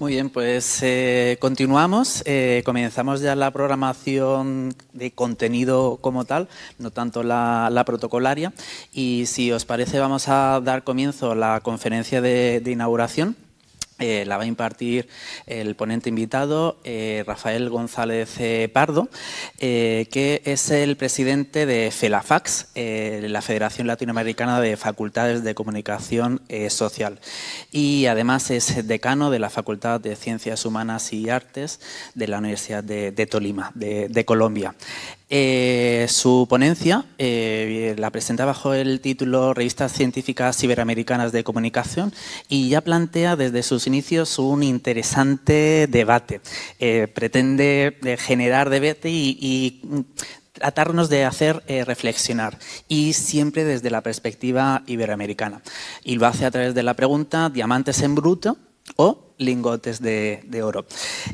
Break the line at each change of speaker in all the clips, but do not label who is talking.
Muy bien, pues eh, continuamos. Eh, comenzamos ya la programación de contenido como tal, no tanto la, protocolaria. Y si os parece, vamos a dar comienzo a la conferencia de inauguración. Eh, la va a impartir el ponente invitado, eh, Rafael González eh, Pardo, que es el presidente de FELAFAX, la Federación Latinoamericana de Facultades de Comunicación Social, y además es decano de la Facultad de Ciencias Humanas y Artes de la Universidad de, Tolima, de Colombia. Eh, su ponencia eh, la presenta bajo el título Revistas Científicas Iberoamericanas de Comunicación y ya plantea desde sus inicios un interesante debate. Eh, pretende generar debate y, tratarnos de hacer reflexionar y siempre desde la perspectiva iberoamericana. Y lo hace a través de la pregunta Diamantes en bruto, o lingotes de, oro.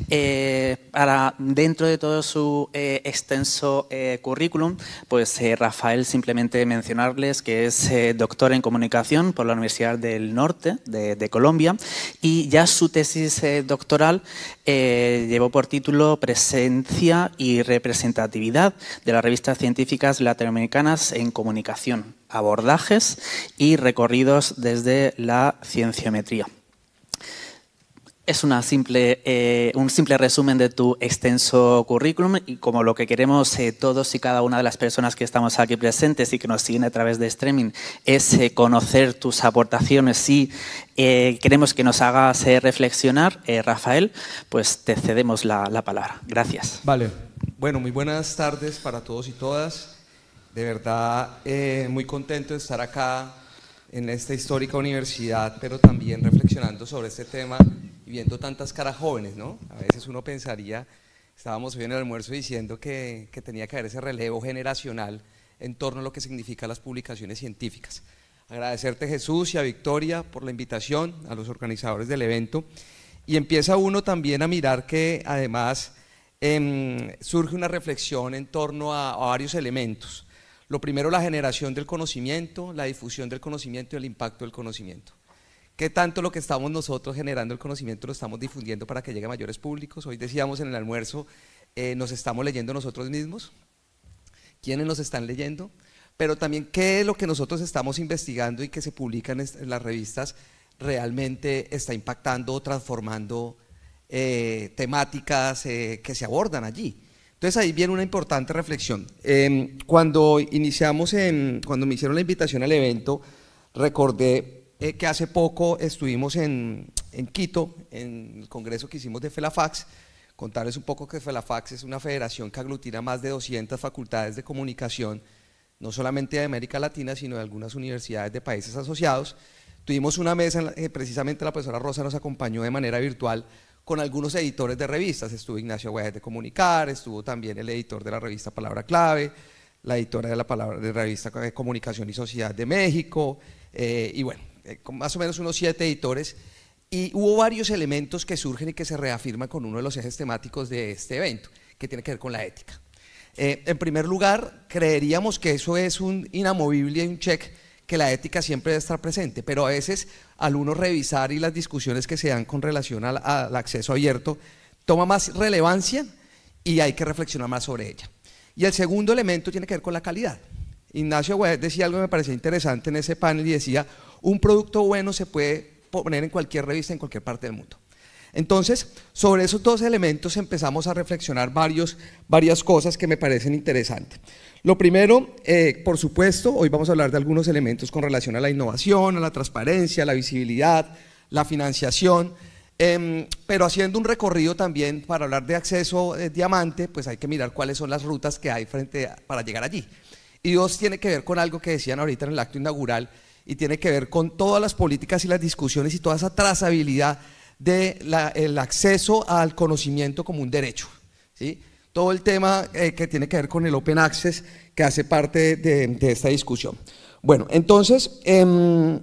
Eh, para, dentro de todo su eh, extenso eh, currículum, pues Rafael simplemente mencionarles que es doctor en comunicación por la Universidad del Norte de, de Colombia y ya su tesis doctoral llevó por título Presencia y representatividad de las revistas científicas latinoamericanas en comunicación, abordajes y recorridos desde la cienciometría es una simple, eh, un simple resumen de tu extenso currículum y como lo que queremos eh, todos y cada una de las personas que estamos aquí presentes y que nos siguen a través de streaming es eh, conocer tus aportaciones y queremos que nos hagas reflexionar, Rafael, pues te cedemos la, la palabra.
Gracias. Vale. Bueno, muy buenas tardes para todos y todas. De verdad, muy contento de estar acá en esta histórica universidad, pero también reflexionando sobre este tema y viendo tantas caras jóvenes, ¿no? A veces uno pensaría, estábamos hoy en el almuerzo diciendo que, tenía que haber ese relevo generacional en torno a lo que significan las publicaciones científicas. Agradecerte Jesús y a Victoria por la invitación, a los organizadores del evento. Y empieza uno también a mirar que además em, surge una reflexión en torno a, varios elementos. Lo primero, la generación del conocimiento, la difusión del conocimiento y el impacto del conocimiento qué tanto lo que estamos nosotros generando el conocimiento lo estamos difundiendo para que llegue a mayores públicos. Hoy decíamos en el almuerzo, eh, nos estamos leyendo nosotros mismos, quiénes nos están leyendo, pero también qué es lo que nosotros estamos investigando y que se publican en, las revistas realmente está impactando o transformando eh, temáticas eh, que se abordan allí. Entonces ahí viene una importante reflexión. Em, cuando iniciamos, en, cuando me hicieron la invitación al evento, recordé eh, que hace poco estuvimos en, Quito, en el congreso que hicimos de Felafax. Contarles un poco que Felafax es una federación que aglutina más de 200 facultades de comunicación, no solamente de América Latina, sino de algunas universidades de países asociados. Tuvimos una mesa en la que eh, precisamente la profesora Rosa nos acompañó de manera virtual con algunos editores de revistas. Estuvo Ignacio Guajes de Comunicar, estuvo también el editor de la revista Palabra Clave, la editora de la palabra de revista Comunicación y Sociedad de México, eh, y bueno, eh, con más o menos unos siete editores, y hubo varios elementos que surgen y que se reafirman con uno de los ejes temáticos de este evento, que tiene que ver con la ética. Eh, en primer lugar, creeríamos que eso es un inamovible y un check que la ética siempre debe estar presente, pero a veces al uno revisar y las discusiones que se dan con relación al, acceso abierto, toma más relevancia y hay que reflexionar más sobre ella. Y el segundo elemento tiene que ver con la calidad. Ignacio Guedes decía algo que me parecía interesante en ese panel y decía, un producto bueno se puede poner en cualquier revista, en cualquier parte del mundo. Entonces, sobre esos dos elementos empezamos a reflexionar varios, varias cosas que me parecen interesantes. Lo primero, eh, por supuesto, hoy vamos a hablar de algunos elementos con relación a la innovación, a la transparencia, a la visibilidad, la financiación, em, pero haciendo un recorrido también para hablar de acceso de eh, diamante, pues hay que mirar cuáles son las rutas que hay frente para llegar allí. Y dos, tiene que ver con algo que decían ahorita en el acto inaugural, y tiene que ver con todas las políticas y las discusiones y toda esa trazabilidad del el acceso al conocimiento como un derecho. ¿sí? Todo el tema eh, que tiene que ver con el open access que hace parte de, esta discusión. Bueno, entonces em,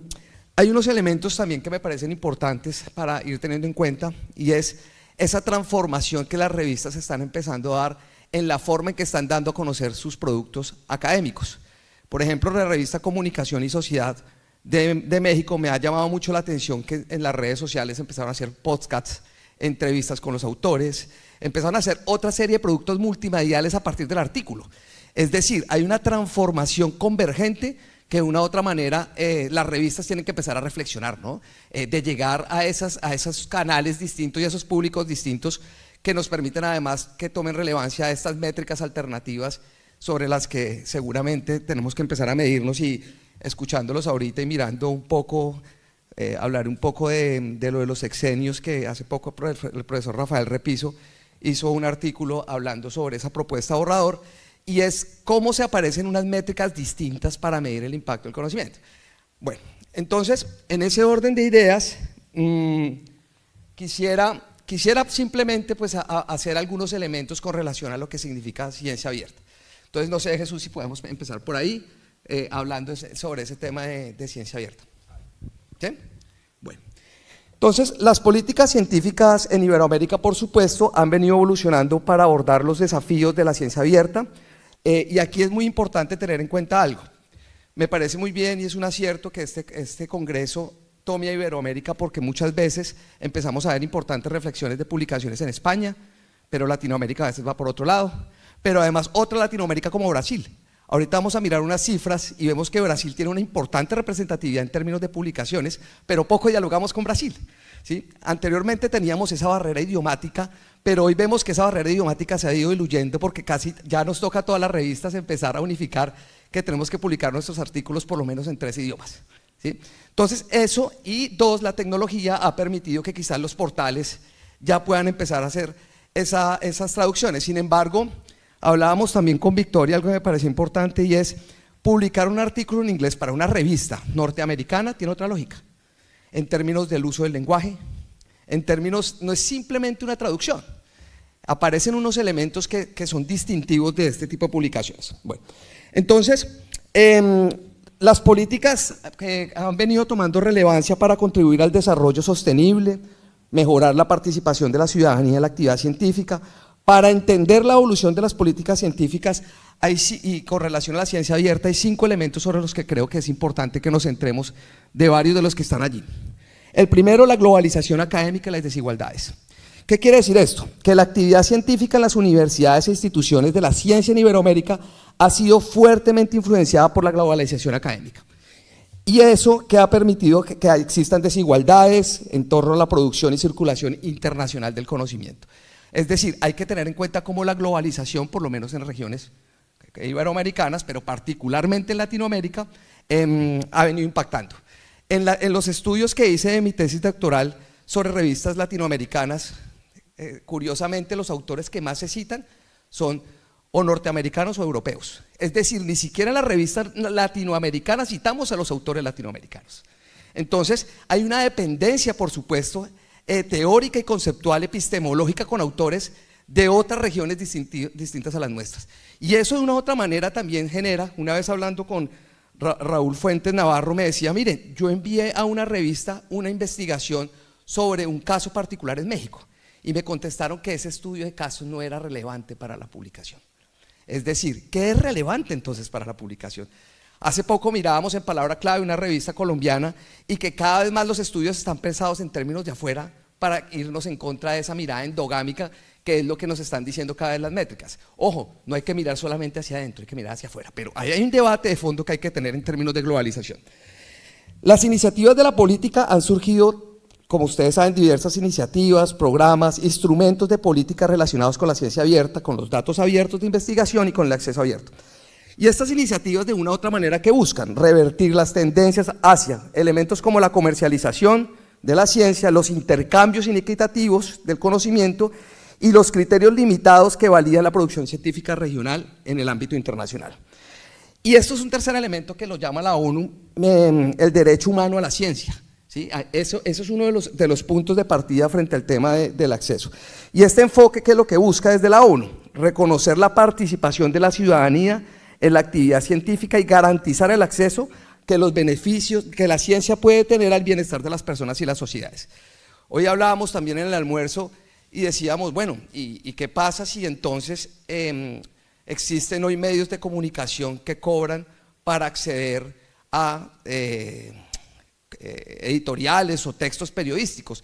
hay unos elementos también que me parecen importantes para ir teniendo en cuenta y es esa transformación que las revistas están empezando a dar en la forma en que están dando a conocer sus productos académicos. Por ejemplo, la revista Comunicación y Sociedad de, México, me ha llamado mucho la atención que en las redes sociales empezaron a hacer podcasts, entrevistas con los autores, empezaron a hacer otra serie de productos multimediales a partir del artículo. Es decir, hay una transformación convergente que de una u otra manera eh, las revistas tienen que empezar a reflexionar, ¿no? Eh, de llegar a, esas, a esos canales distintos y a esos públicos distintos que nos permiten además que tomen relevancia estas métricas alternativas sobre las que seguramente tenemos que empezar a medirnos y escuchándolos ahorita y mirando un poco, eh, hablar un poco de, lo de los exenios que hace poco el profesor Rafael Repiso hizo un artículo hablando sobre esa propuesta borrador y es cómo se aparecen unas métricas distintas para medir el impacto del conocimiento. Bueno, entonces, en ese orden de ideas, mm, quisiera quisiera simplemente pues, hacer algunos elementos con relación a lo que significa ciencia abierta. Entonces, no sé, Jesús, si podemos empezar por ahí. Eh, hablando sobre ese tema de, ciencia abierta. Bueno. Entonces, las políticas científicas en Iberoamérica, por supuesto, han venido evolucionando para abordar los desafíos de la ciencia abierta. Eh, y aquí es muy importante tener en cuenta algo. Me parece muy bien y es un acierto que este, este Congreso tome a Iberoamérica porque muchas veces empezamos a ver importantes reflexiones de publicaciones en España, pero Latinoamérica a veces va por otro lado, pero además otra Latinoamérica como Brasil, Ahorita vamos a mirar unas cifras y vemos que Brasil tiene una importante representatividad en términos de publicaciones, pero poco dialogamos con Brasil. ¿sí? Anteriormente teníamos esa barrera idiomática, pero hoy vemos que esa barrera idiomática se ha ido diluyendo porque casi ya nos toca a todas las revistas empezar a unificar que tenemos que publicar nuestros artículos por lo menos en tres idiomas. ¿sí? Entonces eso y dos, la tecnología ha permitido que quizás los portales ya puedan empezar a hacer esas traducciones. Sin embargo, hablábamos también con Victoria, algo que me pareció importante y es publicar un artículo en inglés para una revista norteamericana tiene otra lógica, en términos del uso del lenguaje, en términos, no es simplemente una traducción, aparecen unos elementos que, son distintivos de este tipo de publicaciones. Bueno, entonces, em, las políticas que han venido tomando relevancia para contribuir al desarrollo sostenible, mejorar la participación de la ciudadanía en la actividad científica, para entender la evolución de las políticas científicas y con relación a la ciencia abierta, hay cinco elementos sobre los que creo que es importante que nos centremos de varios de los que están allí. El primero, la globalización académica y las desigualdades. ¿Qué quiere decir esto? Que la actividad científica en las universidades e instituciones de la ciencia en Iberoamérica ha sido fuertemente influenciada por la globalización académica. Y eso que ha permitido que existan desigualdades en torno a la producción y circulación internacional del conocimiento. Es decir, hay que tener en cuenta cómo la globalización, por lo menos en regiones eh, iberoamericanas, pero particularmente en Latinoamérica, em, ha venido impactando. En, los estudios que hice de mi tesis doctoral sobre revistas latinoamericanas, eh, curiosamente los autores que más se citan son o norteamericanos o europeos. Es decir, ni siquiera en las revistas latinoamericanas citamos a los autores latinoamericanos. Entonces, hay una dependencia, por supuesto, eh, teórica y conceptual epistemológica con autores de otras regiones distintas a las nuestras. Y eso de una u otra manera también genera, una vez hablando con Raúl Fuentes Navarro, me decía, miren, yo envié a una revista una investigación sobre un caso particular en México y me contestaron que ese estudio de casos no era relevante para la publicación. Es decir, ¿qué es relevante entonces para la publicación? Hace poco mirábamos en Palabra Clave una revista colombiana y que cada vez más los estudios están pensados en términos de afuera para irnos en contra de esa mirada endogámica que es lo que nos están diciendo cada vez las métricas. Ojo, no hay que mirar solamente hacia adentro, hay que mirar hacia afuera, pero hay un debate de fondo que hay que tener en términos de globalización. Las iniciativas de la política han surgido, como ustedes saben, diversas iniciativas, programas, instrumentos de política relacionados con la ciencia abierta, con los datos abiertos de investigación y con el acceso abierto. Y estas iniciativas de una u otra manera que buscan revertir las tendencias hacia elementos como la comercialización, de la ciencia, los intercambios inequitativos del conocimiento y los criterios limitados que valían la producción científica regional en el ámbito internacional. Y esto es un tercer elemento que lo llama la ONU em, el derecho humano a la ciencia. ¿sí? Ah, eso, es uno de los, puntos de partida frente al tema del acceso. Y este enfoque que es lo que busca desde la ONU, reconocer la participación de la ciudadanía en la actividad científica y garantizar el acceso que los beneficios que la ciencia puede tener al bienestar de las personas y las sociedades. Hoy hablábamos también en el almuerzo y decíamos, bueno, ¿y, qué pasa si entonces em, existen hoy medios de comunicación que cobran para acceder a eh, editoriales o textos periodísticos?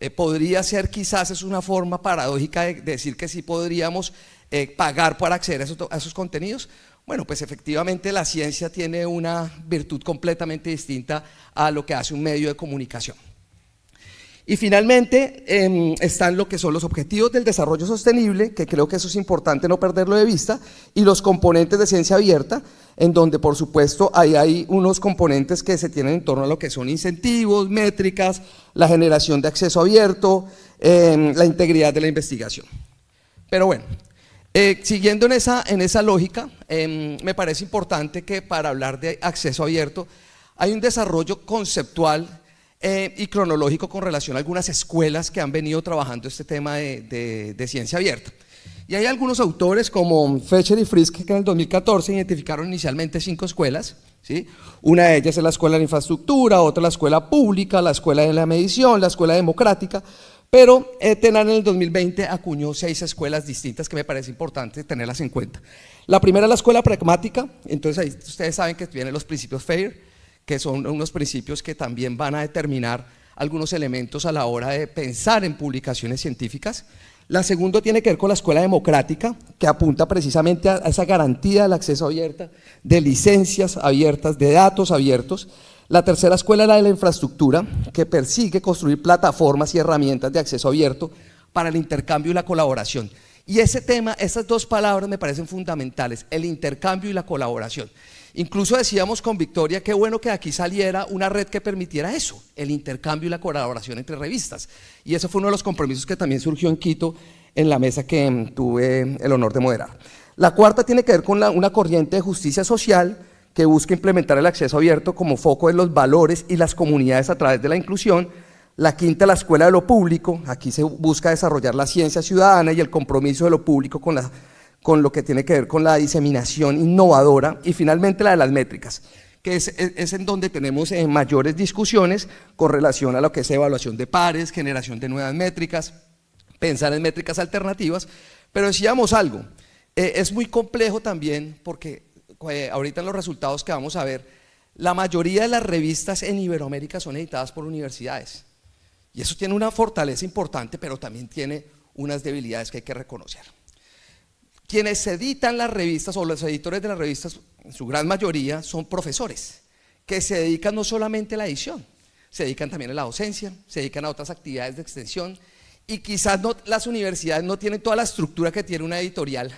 Eh, podría ser quizás, es una forma paradójica de, decir que sí podríamos eh, pagar para acceder a esos, contenidos, bueno, pues efectivamente la ciencia tiene una virtud completamente distinta a lo que hace un medio de comunicación. Y finalmente em, están lo que son los objetivos del desarrollo sostenible, que creo que eso es importante no perderlo de vista, y los componentes de ciencia abierta, en donde por supuesto ahí hay unos componentes que se tienen en torno a lo que son incentivos, métricas, la generación de acceso abierto, em, la integridad de la investigación. Pero bueno, eh, siguiendo en esa, en esa lógica, em, me parece importante que para hablar de acceso abierto hay un desarrollo conceptual eh, y cronológico con relación a algunas escuelas que han venido trabajando este tema de, ciencia abierta. Y hay algunos autores como Fetcher y Frisk que en el 2014 identificaron inicialmente cinco escuelas. ¿sí? Una de ellas es la escuela de infraestructura, otra la escuela pública, la escuela de la medición, la escuela democrática, pero etenar eh, en el 2020 acuñó seis escuelas distintas que me parece importante tenerlas en cuenta. La primera es la escuela pragmática, entonces ahí ustedes saben que vienen los principios FAIR, que son unos principios que también van a determinar algunos elementos a la hora de pensar en publicaciones científicas. La segunda tiene que ver con la escuela democrática, que apunta precisamente a esa garantía del acceso abierto, de licencias abiertas, de datos abiertos. La tercera escuela era la de la infraestructura, que persigue construir plataformas y herramientas de acceso abierto para el intercambio y la colaboración. Y ese tema, esas dos palabras me parecen fundamentales, el intercambio y la colaboración. Incluso decíamos con Victoria, qué bueno que aquí saliera una red que permitiera eso, el intercambio y la colaboración entre revistas. Y eso fue uno de los compromisos que también surgió en Quito, en la mesa que tuve el honor de moderar. La cuarta tiene que ver con una corriente de justicia social que busca implementar el acceso abierto como foco de los valores y las comunidades a través de la inclusión. La quinta, la escuela de lo público. Aquí se busca desarrollar la ciencia ciudadana y el compromiso de lo público con, con lo que tiene que ver con la diseminación innovadora. Y finalmente, la de las métricas que es, en donde tenemos eh, mayores discusiones con relación a lo que es evaluación de pares, generación de nuevas métricas, pensar en métricas alternativas, pero decíamos algo, eh, es muy complejo también porque eh, ahorita en los resultados que vamos a ver, la mayoría de las revistas en Iberoamérica son editadas por universidades. Y eso tiene una fortaleza importante, pero también tiene unas debilidades que hay que reconocer. Quienes editan las revistas o los editores de las revistas, en su gran mayoría, son profesores, que se dedican no solamente a la edición, se dedican también a la docencia, se dedican a otras actividades de extensión y quizás las universidades no tienen toda la estructura que tiene una editorial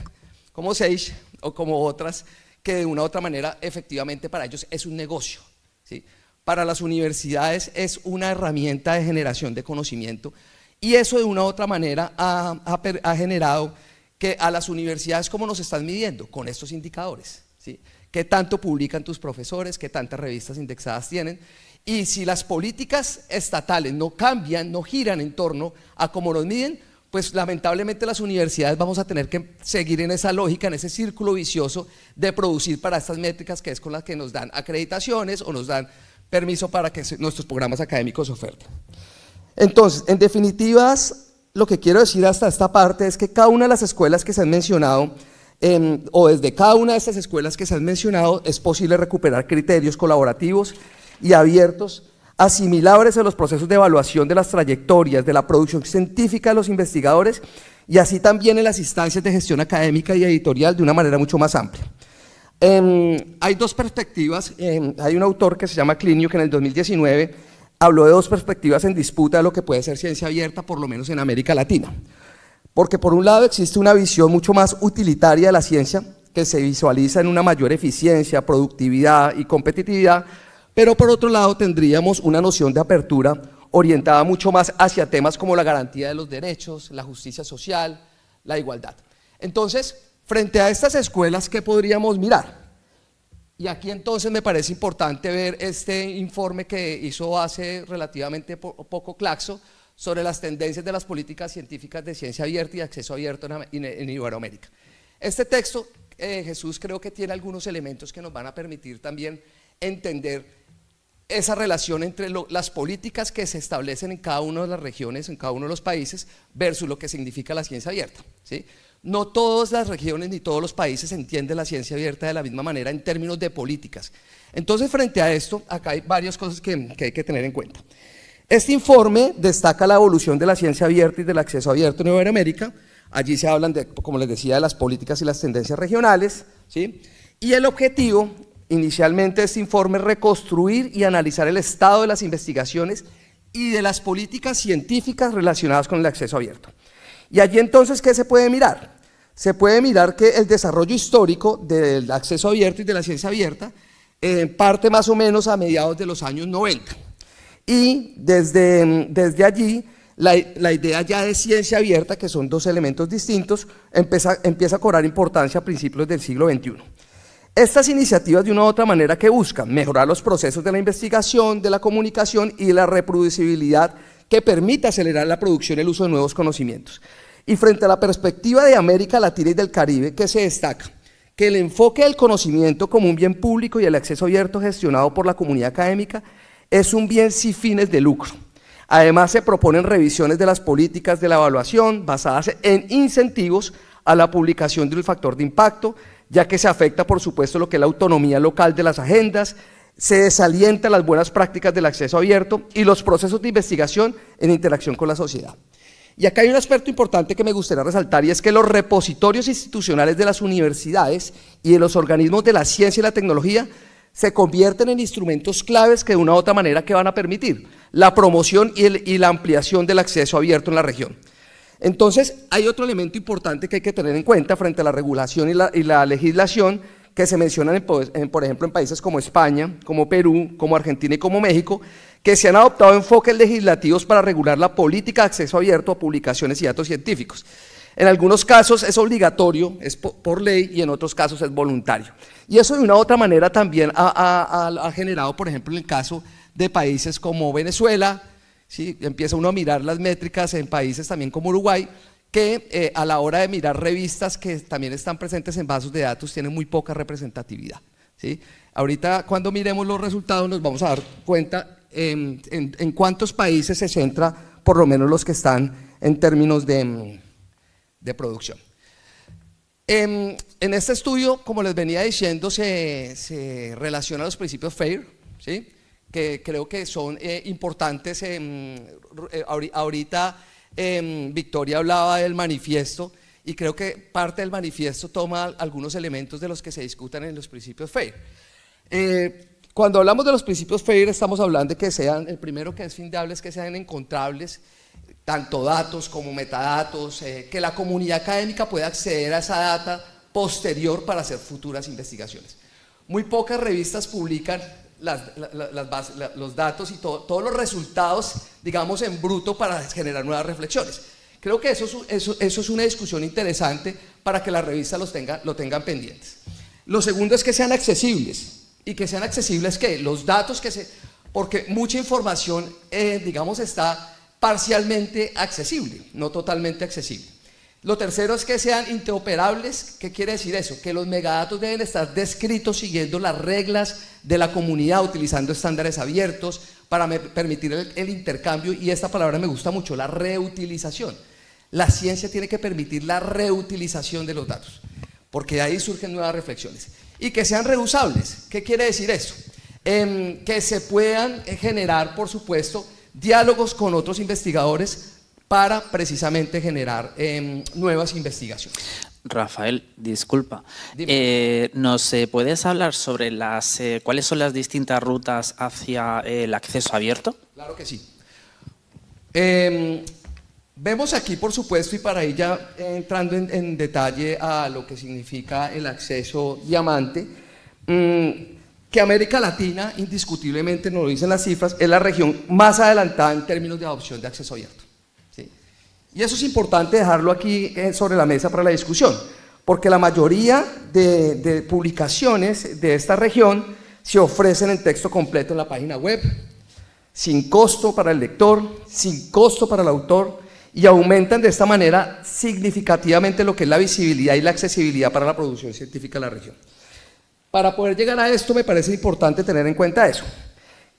como Sage o como otras que de una u otra manera efectivamente para ellos es un negocio. ¿sí? Para las universidades es una herramienta de generación de conocimiento y eso de una u otra manera ha, generado que a las universidades, ¿cómo nos están midiendo? Con estos indicadores. ¿sí? ¿Qué tanto publican tus profesores? ¿Qué tantas revistas indexadas tienen? Y si las políticas estatales no cambian, no giran en torno a cómo nos miden, pues lamentablemente las universidades vamos a tener que seguir en esa lógica, en ese círculo vicioso de producir para estas métricas que es con las que nos dan acreditaciones o nos dan permiso para que nuestros programas académicos oferten. Entonces, en definitivas, lo que quiero decir hasta esta parte es que cada una de las escuelas que se han mencionado, em, o desde cada una de estas escuelas que se han mencionado, es posible recuperar criterios colaborativos y abiertos asimilables a los procesos de evaluación de las trayectorias, de la producción científica de los investigadores y así también en las instancias de gestión académica y editorial de una manera mucho más amplia. Em, hay dos perspectivas, em, hay un autor que se llama Clinio que en el 2019 habló de dos perspectivas en disputa de lo que puede ser ciencia abierta, por lo menos en América Latina. Porque por un lado existe una visión mucho más utilitaria de la ciencia, que se visualiza en una mayor eficiencia, productividad y competitividad, pero por otro lado tendríamos una noción de apertura orientada mucho más hacia temas como la garantía de los derechos, la justicia social, la igualdad. Entonces, frente a estas escuelas, ¿qué podríamos mirar? Y aquí entonces me parece importante ver este informe que hizo hace relativamente poco Claxo sobre las tendencias de las políticas científicas de ciencia abierta y acceso abierto en Iberoamérica. Este texto, eh, Jesús, creo que tiene algunos elementos que nos van a permitir también entender esa relación entre las políticas que se establecen en cada una de las regiones, en cada uno de los países, versus lo que significa la ciencia abierta. ¿sí? No todas las regiones ni todos los países entienden la ciencia abierta de la misma manera en términos de políticas. Entonces, frente a esto, acá hay varias cosas que, hay que tener en cuenta. Este informe destaca la evolución de la ciencia abierta y del acceso abierto en Nueva América. Allí se hablan, de, como les decía, de las políticas y las tendencias regionales. ¿sí? Y el objetivo Inicialmente este informe es reconstruir y analizar el estado de las investigaciones y de las políticas científicas relacionadas con el acceso abierto. Y allí entonces, ¿qué se puede mirar? Se puede mirar que el desarrollo histórico del acceso abierto y de la ciencia abierta eh, parte más o menos a mediados de los años 90. Y desde, allí, la, idea ya de ciencia abierta, que son dos elementos distintos, empieza, empieza a cobrar importancia a principios del siglo XXI. Estas iniciativas de una u otra manera que buscan mejorar los procesos de la investigación, de la comunicación y la reproducibilidad que permita acelerar la producción y el uso de nuevos conocimientos. Y frente a la perspectiva de América Latina y del Caribe, que se destaca que el enfoque del conocimiento como un bien público y el acceso abierto gestionado por la comunidad académica es un bien sin fines de lucro. Además, se proponen revisiones de las políticas de la evaluación basadas en incentivos a la publicación del factor de impacto, ya que se afecta, por supuesto, lo que es la autonomía local de las agendas, se desalienta las buenas prácticas del acceso abierto y los procesos de investigación en interacción con la sociedad. Y acá hay un aspecto importante que me gustaría resaltar y es que los repositorios institucionales de las universidades y de los organismos de la ciencia y la tecnología se convierten en instrumentos claves que de una u otra manera que van a permitir la promoción y la ampliación del acceso abierto en la región. Entonces, hay otro elemento importante que hay que tener en cuenta frente a la regulación y la, legislación que se mencionan, pues, por ejemplo, en países como España, como Perú, como Argentina y como México, que se han adoptado enfoques legislativos para regular la política de acceso abierto a publicaciones y datos científicos. En algunos casos es obligatorio, es por ley, y en otros casos es voluntario. Y eso de una u otra manera también ha, ha generado, por ejemplo, en el caso de países como Venezuela, ¿sí? Empieza uno a mirar las métricas en países también como Uruguay, que eh, a la hora de mirar revistas que también están presentes en bases de datos tienen muy poca representatividad. ¿sí? Ahorita cuando miremos los resultados nos vamos a dar cuenta en, cuántos países se centra por lo menos los que están en términos de, producción. En, este estudio, como les venía diciendo, se, relaciona a los principios FAIR, ¿sí? que creo que son eh, importantes. Eh, ahorita em, Victoria hablaba del manifiesto y creo que parte del manifiesto toma algunos elementos de los que se discutan en los principios FAIR. Eh, cuando hablamos de los principios FAIR estamos hablando de que sean, el primero que es findables, es que sean encontrables tanto datos como metadatos, que la comunidad académica pueda acceder a esa data posterior para hacer futuras investigaciones. Muy pocas revistas publican las, los datos y todos los resultados, digamos, en bruto para generar nuevas reflexiones. Creo que eso es, es una discusión interesante para que las revista los tenga, lo tengan pendientes. Lo segundo es que sean accesibles. ¿Y que sean accesibles que Los datos que se... Porque mucha información, eh, digamos, está parcialmente accesible, no totalmente accesible. Lo tercero es que sean interoperables. ¿Qué quiere decir eso? Que los megadatos deben estar descritos siguiendo las reglas de la comunidad, utilizando estándares abiertos para permitir el, intercambio. Y esta palabra me gusta mucho, la reutilización. La ciencia tiene que permitir la reutilización de los datos, porque ahí surgen nuevas reflexiones. Y que sean reusables. ¿Qué quiere decir eso? Em, que se puedan generar, por supuesto, diálogos con otros investigadores para precisamente generar em, nuevas investigaciones.
Rafael, disculpa. Eh, ¿Nos eh, puedes hablar sobre las eh, cuáles son las distintas rutas hacia el acceso abierto?
Claro que sí. Em, vemos aquí, por supuesto, y para ir ya entrando en, detalle a lo que significa el acceso diamante, mm, que América Latina, indiscutiblemente, nos lo dicen las cifras, es la región más adelantada en términos de adopción de acceso abierto. Y eso es importante dejarlo aquí eh, sobre la mesa para la discusión, porque la mayoría de, publicaciones de esta región se ofrecen en texto completo en la página web, sin costo para el lector, sin costo para el autor, y aumentan de esta manera significativamente lo que es la visibilidad y la accesibilidad para la producción científica de la región. Para poder llegar a esto me parece importante tener en cuenta eso.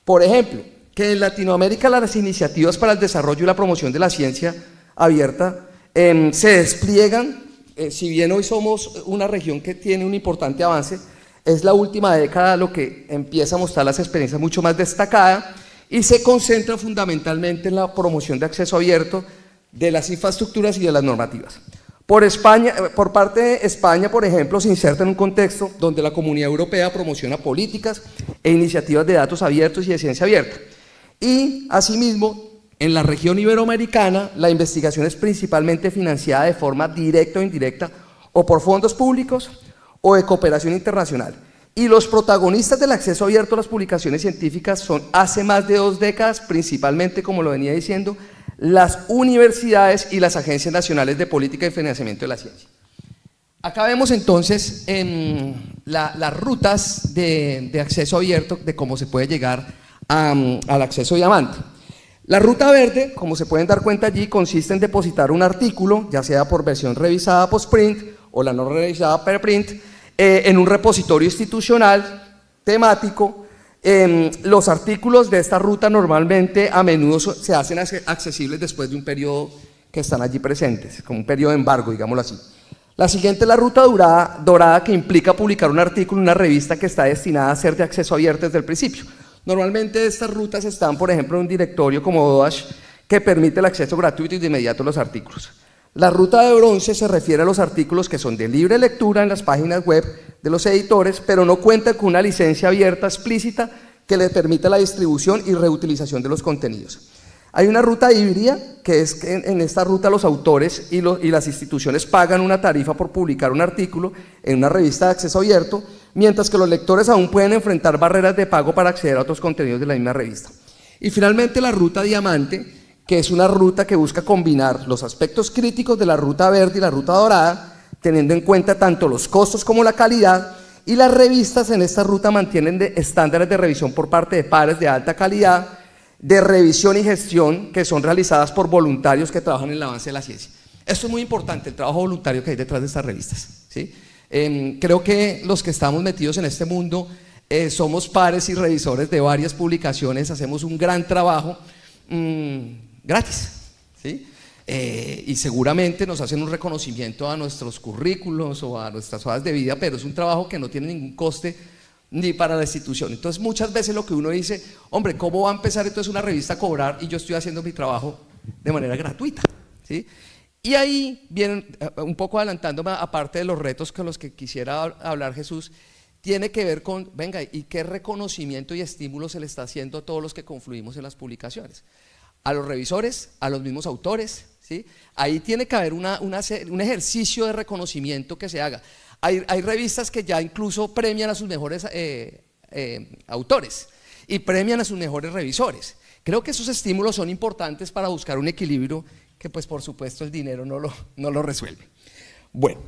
Por ejemplo, que en Latinoamérica las iniciativas para el desarrollo y la promoción de la ciencia abierta, em, se despliegan, eh, si bien hoy somos una región que tiene un importante avance, es la última década lo que empieza a mostrar las experiencias mucho más destacadas y se concentra fundamentalmente en la promoción de acceso abierto de las infraestructuras y de las normativas. Por, España, eh, por parte de España, por ejemplo, se inserta en un contexto donde la Comunidad Europea promociona políticas e iniciativas de datos abiertos y de ciencia abierta. Y asimismo en la región iberoamericana, la investigación es principalmente financiada de forma directa o indirecta o por fondos públicos o de cooperación internacional. Y los protagonistas del acceso abierto a las publicaciones científicas son hace más de dos décadas, principalmente, como lo venía diciendo, las universidades y las agencias nacionales de política y financiamiento de la ciencia. Acá vemos entonces en em, las rutas de, acceso abierto de cómo se puede llegar al acceso diamante. La ruta verde, como se pueden dar cuenta allí, consiste en depositar un artículo, ya sea por versión revisada postprint o la no revisada preprint, print eh, en un repositorio institucional temático. Em, los artículos de esta ruta normalmente a menudo se hacen accesibles después de un periodo que están allí presentes, como un periodo de embargo, digámoslo así. La siguiente es la ruta dorada, dorada que implica publicar un artículo en una revista que está destinada a ser de acceso abierto desde el principio. Normalmente estas rutas están, por ejemplo, en un directorio como DOASH que permite el acceso gratuito y de inmediato a los artículos. La ruta de bronce se refiere a los artículos que son de libre lectura en las páginas web de los editores, pero no cuenta con una licencia abierta explícita que les permita la distribución y reutilización de los contenidos. Hay una ruta híbrida, que es que en, esta ruta los autores y, las instituciones pagan una tarifa por publicar un artículo en una revista de acceso abierto, mientras que los lectores aún pueden enfrentar barreras de pago para acceder a otros contenidos de la misma revista. Y finalmente la ruta diamante, que es una ruta que busca combinar los aspectos críticos de la ruta verde y la ruta dorada, teniendo en cuenta tanto los costos como la calidad, y las revistas en esta ruta mantienen de estándares de revisión por parte de pares de alta calidad, de revisión y gestión que son realizadas por voluntarios que trabajan en el avance de la ciencia. Esto es muy importante, el trabajo voluntario que hay detrás de estas revistas. ¿sí? Em, creo que los que estamos metidos en este mundo eh, somos pares y revisores de varias publicaciones, hacemos un gran trabajo mm, gratis. ¿sí? Eh, y seguramente nos hacen un reconocimiento a nuestros currículos o a nuestras horas de vida, pero es un trabajo que no tiene ningún coste ni para la institución. Entonces muchas veces lo que uno dice, hombre, ¿cómo va a empezar es una revista a cobrar y yo estoy haciendo mi trabajo de manera gratuita? ¿Sí? Y ahí vienen, eh, un poco adelantándome, aparte de los retos con los que quisiera hablar Jesús, tiene que ver con, venga, ¿y qué reconocimiento y estímulo se le está haciendo a todos los que confluimos en las publicaciones? A los revisores, a los mismos autores, ¿sí? Ahí tiene que haber un ejercicio de reconocimiento que se haga. Hay, revistas que ya incluso premian a sus mejores eh, eh, autores y premian a sus mejores revisores. Creo que esos estímulos son importantes para buscar un equilibrio que pues por supuesto el dinero no lo, no lo resuelve. Bueno,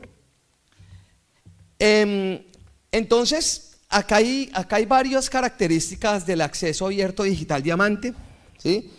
em, entonces acá hay, acá hay varias características del acceso abierto digital diamante. Eh,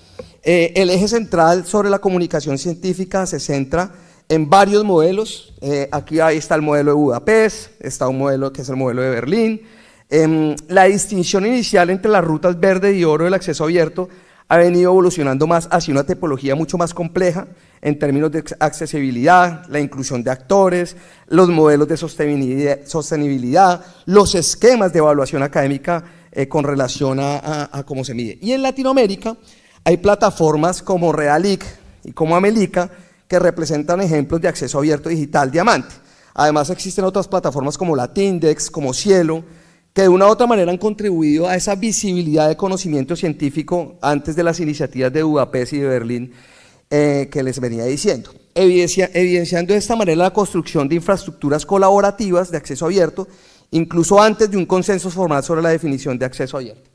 el eje central sobre la comunicación científica se centra en varios modelos. Eh, aquí ahí está el modelo de Budapest, está un modelo que es el modelo de Berlín. Em, la distinción inicial entre las rutas verde y oro del acceso abierto ha venido evolucionando más hacia una tipología mucho más compleja en términos de accesibilidad, la inclusión de actores, los modelos de sostenibilidad, los esquemas de evaluación académica eh, con relación a, a, cómo se mide. Y en Latinoamérica hay plataformas como Realic y como Amelica, que representan ejemplos de acceso abierto digital diamante. Además existen otras plataformas como la como Cielo, que de una u otra manera han contribuido a esa visibilidad de conocimiento científico antes de las iniciativas de Budapest y de Berlín eh, que les venía diciendo. evidenciando de esta manera la construcción de infraestructuras colaborativas de acceso abierto, incluso antes de un consenso formal sobre la definición de acceso abierto.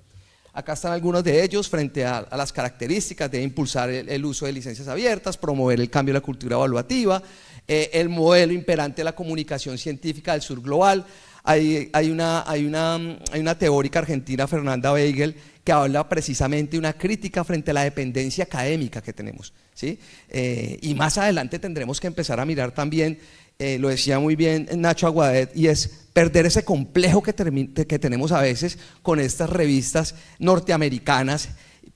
Acá están algunos de ellos frente a, las características de impulsar el, uso de licencias abiertas, promover el cambio de la cultura evaluativa, eh, el modelo imperante de la comunicación científica del sur global. Hay, una, teórica argentina, Fernanda Weigel, que habla precisamente de una crítica frente a la dependencia académica que tenemos. ¿sí? Eh, y más adelante tendremos que empezar a mirar también eh, lo decía muy bien Nacho Aguadet, y es perder ese complejo que, que tenemos a veces con estas revistas norteamericanas,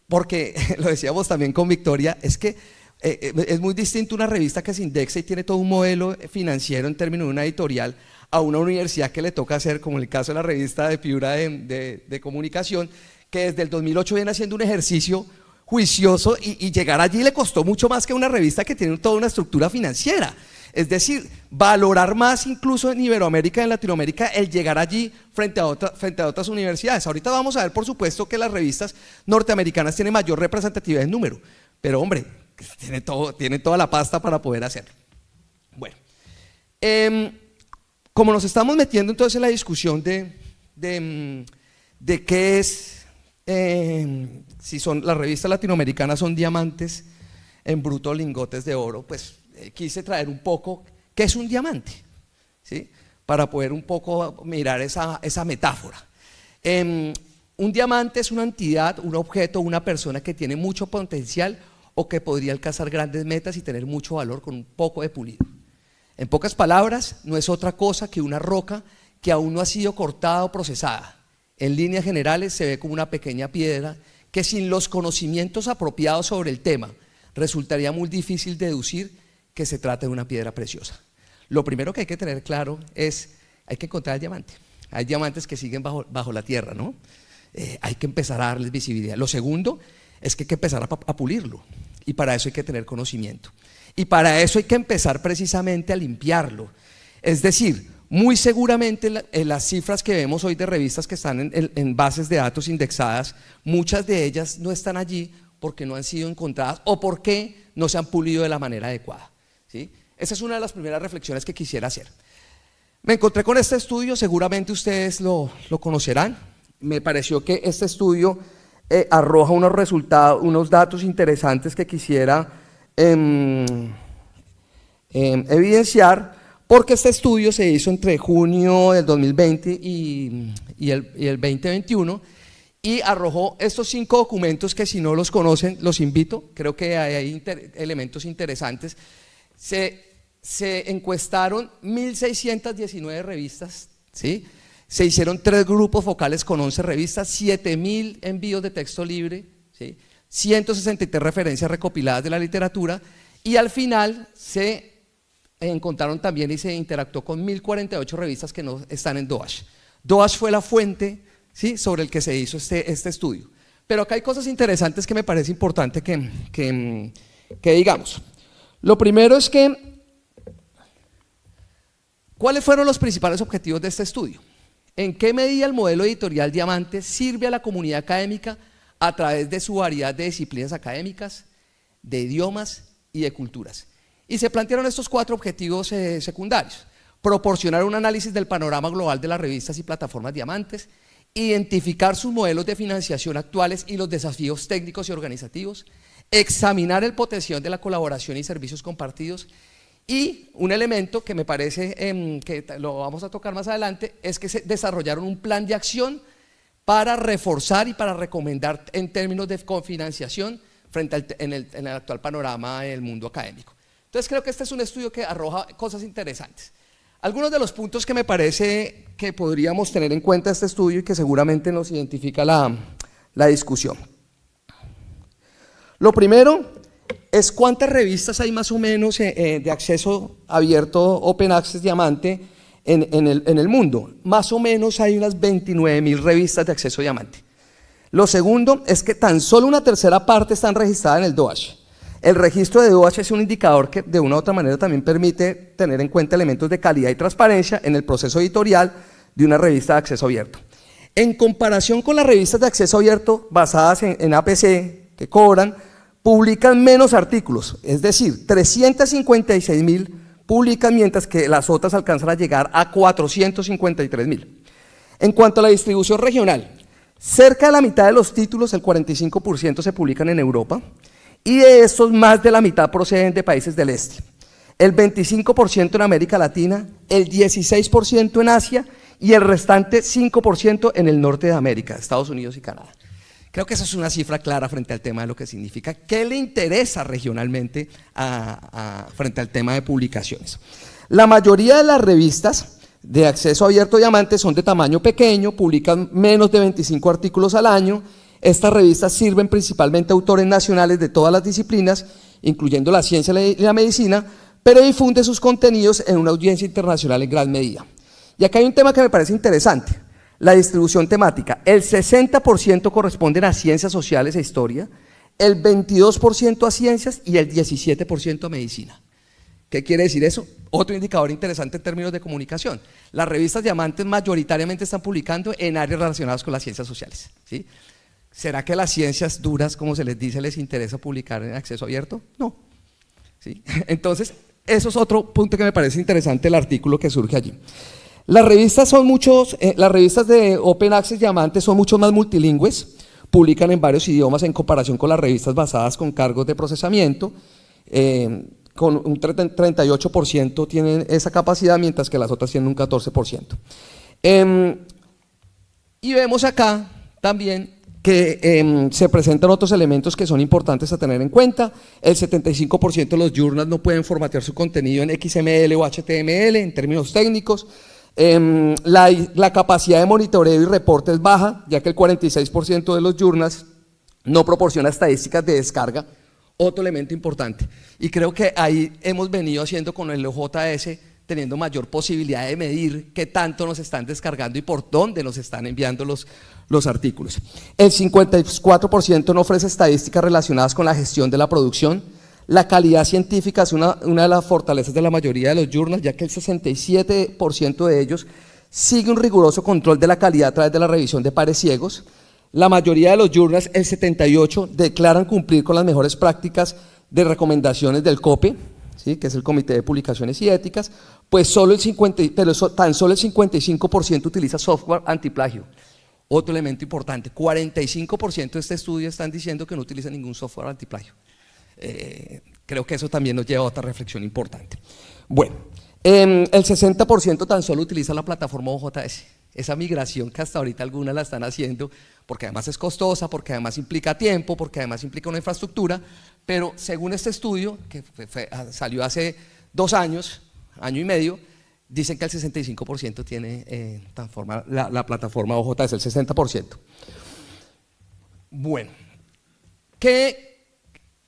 porque lo decíamos también con Victoria, es que eh, eh, es muy distinto una revista que se indexa y tiene todo un modelo financiero en términos de una editorial a una universidad que le toca hacer, como el caso de la revista de Piura de, comunicación, que desde el 2008 viene haciendo un ejercicio juicioso y, llegar allí le costó mucho más que una revista que tiene toda una estructura financiera. Es decir, valorar más incluso en Iberoamérica, en Latinoamérica, el llegar allí frente a, otras universidades. Ahorita vamos a ver, por supuesto, que las revistas norteamericanas tienen mayor representatividad en número, pero hombre, tiene toda la pasta para poder hacerlo. Bueno, em, como nos estamos metiendo entonces en la discusión de, em, qué es, em, si son las revistas latinoamericanas son diamantes en bruto lingotes de oro, pues eh, quise traer un poco qué es un diamante, ¿sí? para poder un poco mirar esa, metáfora. Em, un diamante es una entidad, un objeto, una persona que tiene mucho potencial o que podría alcanzar grandes metas y tener mucho valor con un poco de pulido. En pocas palabras, no es otra cosa que una roca que aún no ha sido cortada o procesada. En líneas generales se ve como una pequeña piedra que sin los conocimientos apropiados sobre el tema resultaría muy difícil deducir que se trata de una piedra preciosa. Lo primero que hay que tener claro es, hay que encontrar el diamante. Hay diamantes que siguen bajo, bajo la tierra, ¿no? Eh, hay que empezar a darles visibilidad. Lo segundo es que hay que empezar a, pulirlo. Y para eso hay que tener conocimiento. Y para eso hay que empezar precisamente a limpiarlo. Es decir, muy seguramente eh, las cifras que vemos hoy de revistas que están en, bases de datos indexadas, muchas de ellas no están allí porque no han sido encontradas o porque no se han pulido de la manera adecuada. Esa es una de las primeras reflexiones que quisiera hacer. Me encontré con este estudio, seguramente ustedes lo, conocerán. Me pareció que este estudio eh, arroja unos resultados, unos datos interesantes que quisiera em, em, evidenciar, porque este estudio se hizo entre junio del 2020 y, el, 2021 y arrojó estos cinco documentos que si no los conocen, los invito, creo que hay elementos interesantes se, encuestaron 1.619 revistas, ¿sí? Se hicieron tres grupos focales con 11 revistas, 7.000 envíos de texto libre, ¿sí? 163 referencias recopiladas de la literatura y al final se encontraron también y se interactuó con 1048 revistas que no están en Doash. Doash fue la fuente ¿sí? sobre el que se hizo este, este, estudio. Pero acá hay cosas interesantes que me parece importante que digamos. Lo primero es que, ¿cuáles fueron los principales objetivos de este estudio? ¿En qué medida el modelo editorial Diamante sirve a la comunidad académica a través de su variedad de disciplinas académicas, de idiomas y de culturas? Y se plantearon estos cuatro objetivos eh, secundarios. Proporcionar un análisis del panorama global de las revistas y plataformas Diamantes, identificar sus modelos de financiación actuales y los desafíos técnicos y organizativos, examinar el potencial de la colaboración y servicios compartidos. Y un elemento que me parece em, que lo vamos a tocar más adelante es que se desarrollaron un plan de acción para reforzar y para recomendar en términos de cofinanciación frente al, en, el, en actual panorama del mundo académico. Entonces creo que este es un estudio que arroja cosas interesantes. Algunos de los puntos que me parece que podríamos tener en cuenta este estudio y que seguramente nos identifica la discusión. Lo primero es cuántas revistas hay más o menos eh, eh, de acceso abierto, Open Access Diamante, en, el, mundo. Más o menos hay unas 29 mil revistas de acceso diamante. Lo segundo es que tan solo una tercera parte están registradas en el DOASH. El registro de DOASH es un indicador que de una u otra manera también permite tener en cuenta elementos de calidad y transparencia en el proceso editorial de una revista de acceso abierto. En comparación con las revistas de acceso abierto basadas en APC, que cobran, publican menos artículos, es decir, 356 mil publican, mientras que las otras alcanzan a llegar a 453 mil. En cuanto a la distribución regional, cerca de la mitad de los títulos, el 45%, se publican en Europa, y de esos, más de la mitad proceden de países del este, el 25% en América Latina, el 16% en Asia y el restante 5% en el norte de América, Estados Unidos y Canadá. Creo que esa es una cifra clara frente al tema de lo que significa, qué le interesa regionalmente frente al tema de publicaciones. La mayoría de las revistas de acceso abierto diamante son de tamaño pequeño, publican menos de 25 artículos al año. Estas revistas sirven principalmente a autores nacionales de todas las disciplinas, incluyendo la ciencia y la medicina, pero difunden sus contenidos en una audiencia internacional en gran medida. Y acá hay un tema que me parece interesante la distribución temática. El 60% corresponden a ciencias sociales e historia, el 22% a ciencias y el 17% a medicina. ¿Qué quiere decir eso? Otro indicador interesante en términos de comunicación. Las revistas Diamantes mayoritariamente están publicando en áreas relacionadas con las ciencias sociales. ¿sí? ¿Será que las ciencias duras, como se les dice, les interesa publicar en acceso abierto? No. ¿Sí? Entonces, eso es otro punto que me parece interesante el artículo que surge allí. Las revistas son muchos, eh, las revistas de Open Access Diamante son mucho más multilingües, publican en varios idiomas en comparación con las revistas basadas con cargos de procesamiento. Eh, con un 38% tienen esa capacidad, mientras que las otras tienen un 14%. Em, y vemos acá también que em, se presentan otros elementos que son importantes a tener en cuenta. El 75% de los journals no pueden formatear su contenido en XML o HTML en términos técnicos. Em, la, capacidad de monitoreo y reporte baja, ya que el 46% de los journals no proporciona estadísticas de descarga, otro elemento importante. Y creo que ahí hemos venido haciendo con el OJS, teniendo mayor posibilidad de medir qué tanto nos están descargando y por dónde nos están enviando los, los artículos. El 54% no ofrece estadísticas relacionadas con la gestión de la producción, la calidad científica es una, de las fortalezas de la mayoría de los journals, ya que el 67% de ellos sigue un riguroso control de la calidad a través de la revisión de pares ciegos. La mayoría de los journals, el 78%, declaran cumplir con las mejores prácticas de recomendaciones del COPE, ¿sí? que es el Comité de Publicaciones y Éticas, pues solo el 50, pero tan solo el 55% utiliza software antiplagio. Otro elemento importante, 45% de este estudio están diciendo que no utilizan ningún software antiplagio. Eh, creo que eso también nos lleva a otra reflexión importante. Bueno, em, el 60% tan solo utiliza la plataforma OJS. Esa migración que hasta ahorita algunas la están haciendo, porque además es costosa, porque además implica tiempo, porque además implica una infraestructura, pero según este estudio, que ah, salió hace dos años, año y medio, dicen que el 65% tiene eh, la, la, plataforma OJS, el 60%. Bueno, ¿qué,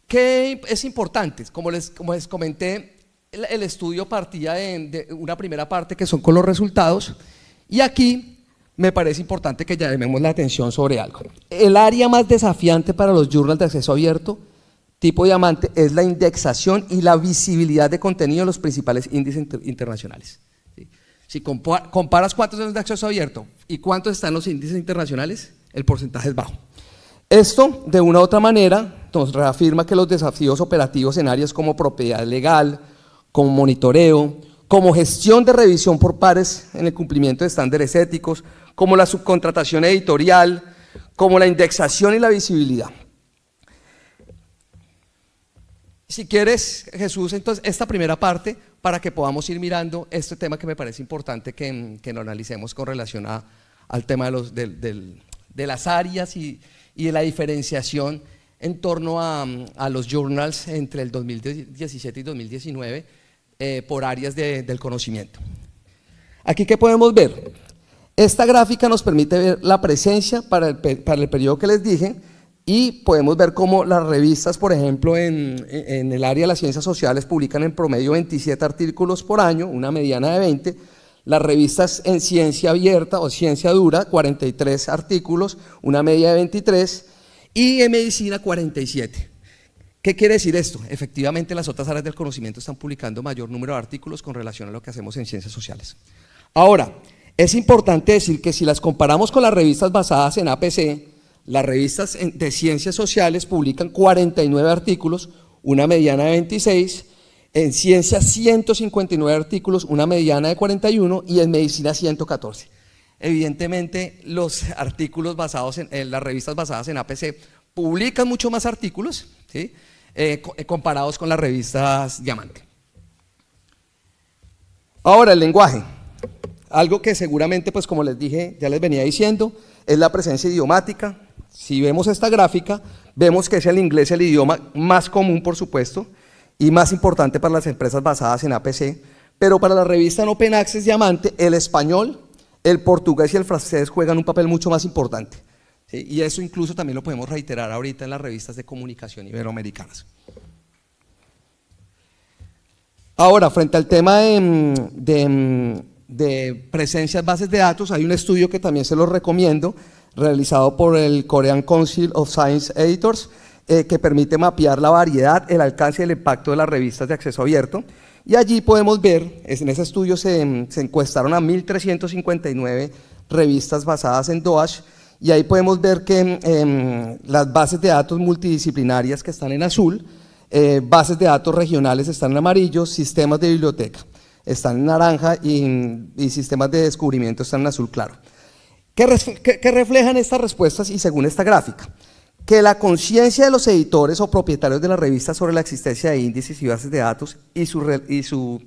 ¿Qué es importante? Como les, como les comenté, el, estudio partía de, una primera parte que son con los resultados y aquí me parece importante que llamemos la atención sobre algo. El área más desafiante para los journals de acceso abierto tipo diamante es la indexación y la visibilidad de contenido en los principales índices internacionales. Si comparas cuántos son de acceso abierto y cuántos están los índices internacionales, el porcentaje es bajo. Esto, de una u otra manera, nos reafirma que los desafíos operativos en áreas como propiedad legal, como monitoreo, como gestión de revisión por pares en el cumplimiento de estándares éticos, como la subcontratación editorial, como la indexación y la visibilidad. Si quieres, Jesús, entonces esta primera parte para que podamos ir mirando este tema que me parece importante que, que lo analicemos con relación al tema de, los, las áreas y, y de la diferenciación en torno a, los journals entre el 2017 y 2019 eh, por áreas de, del conocimiento. Aquí qué podemos ver, esta gráfica nos permite ver la presencia para el, para el periodo que les dije, y podemos ver cómo las revistas, por ejemplo, en, en, el área de las ciencias sociales publican en promedio 27 artículos por año, una mediana de 20. Las revistas en ciencia abierta o ciencia dura, 43 artículos, una media de 23 y en medicina 47. ¿Qué quiere decir esto? Efectivamente, las otras áreas del conocimiento están publicando mayor número de artículos con relación a lo que hacemos en ciencias sociales. Ahora, es importante decir que si las comparamos con las revistas basadas en APC, las revistas de ciencias sociales publican 49 artículos, una mediana de 26, en ciencias 159 artículos, una mediana de 41 y en medicina 114 evidentemente los artículos basados en, las revistas basadas en APC publican mucho más artículos eh, eh, comparados con las revistas Diamante. Ahora el lenguaje, algo que seguramente pues como les dije, ya les venía diciendo, es la presencia idiomática. Si vemos esta gráfica, vemos que es el inglés el idioma más común por supuesto y más importante para las empresas basadas en APC, pero para la revista en Open Access Diamante el español el portugués y el francés juegan un papel mucho más importante. Y eso incluso también lo podemos reiterar ahorita en las revistas de comunicación iberoamericanas. Ahora, frente al tema de, mm, de, mm, de presencias bases de datos, hay un estudio que también se los recomiendo, realizado por el Korean Council of Science Editors, eh, que permite mapear la variedad, el alcance y el impacto de las revistas de acceso abierto. Y allí podemos ver, en ese estudio se, em, encuestaron a 1.359 revistas basadas en Doash y ahí podemos ver que em, em, las bases de datos multidisciplinarias que están en azul, eh, bases de datos regionales están en amarillo, sistemas de biblioteca están en naranja y, sistemas de descubrimiento están en azul claro. ¿Qué, qué reflejan estas respuestas y según esta gráfica? que la conciencia de los editores o propietarios de la revista sobre la existencia de índices y bases de datos y su,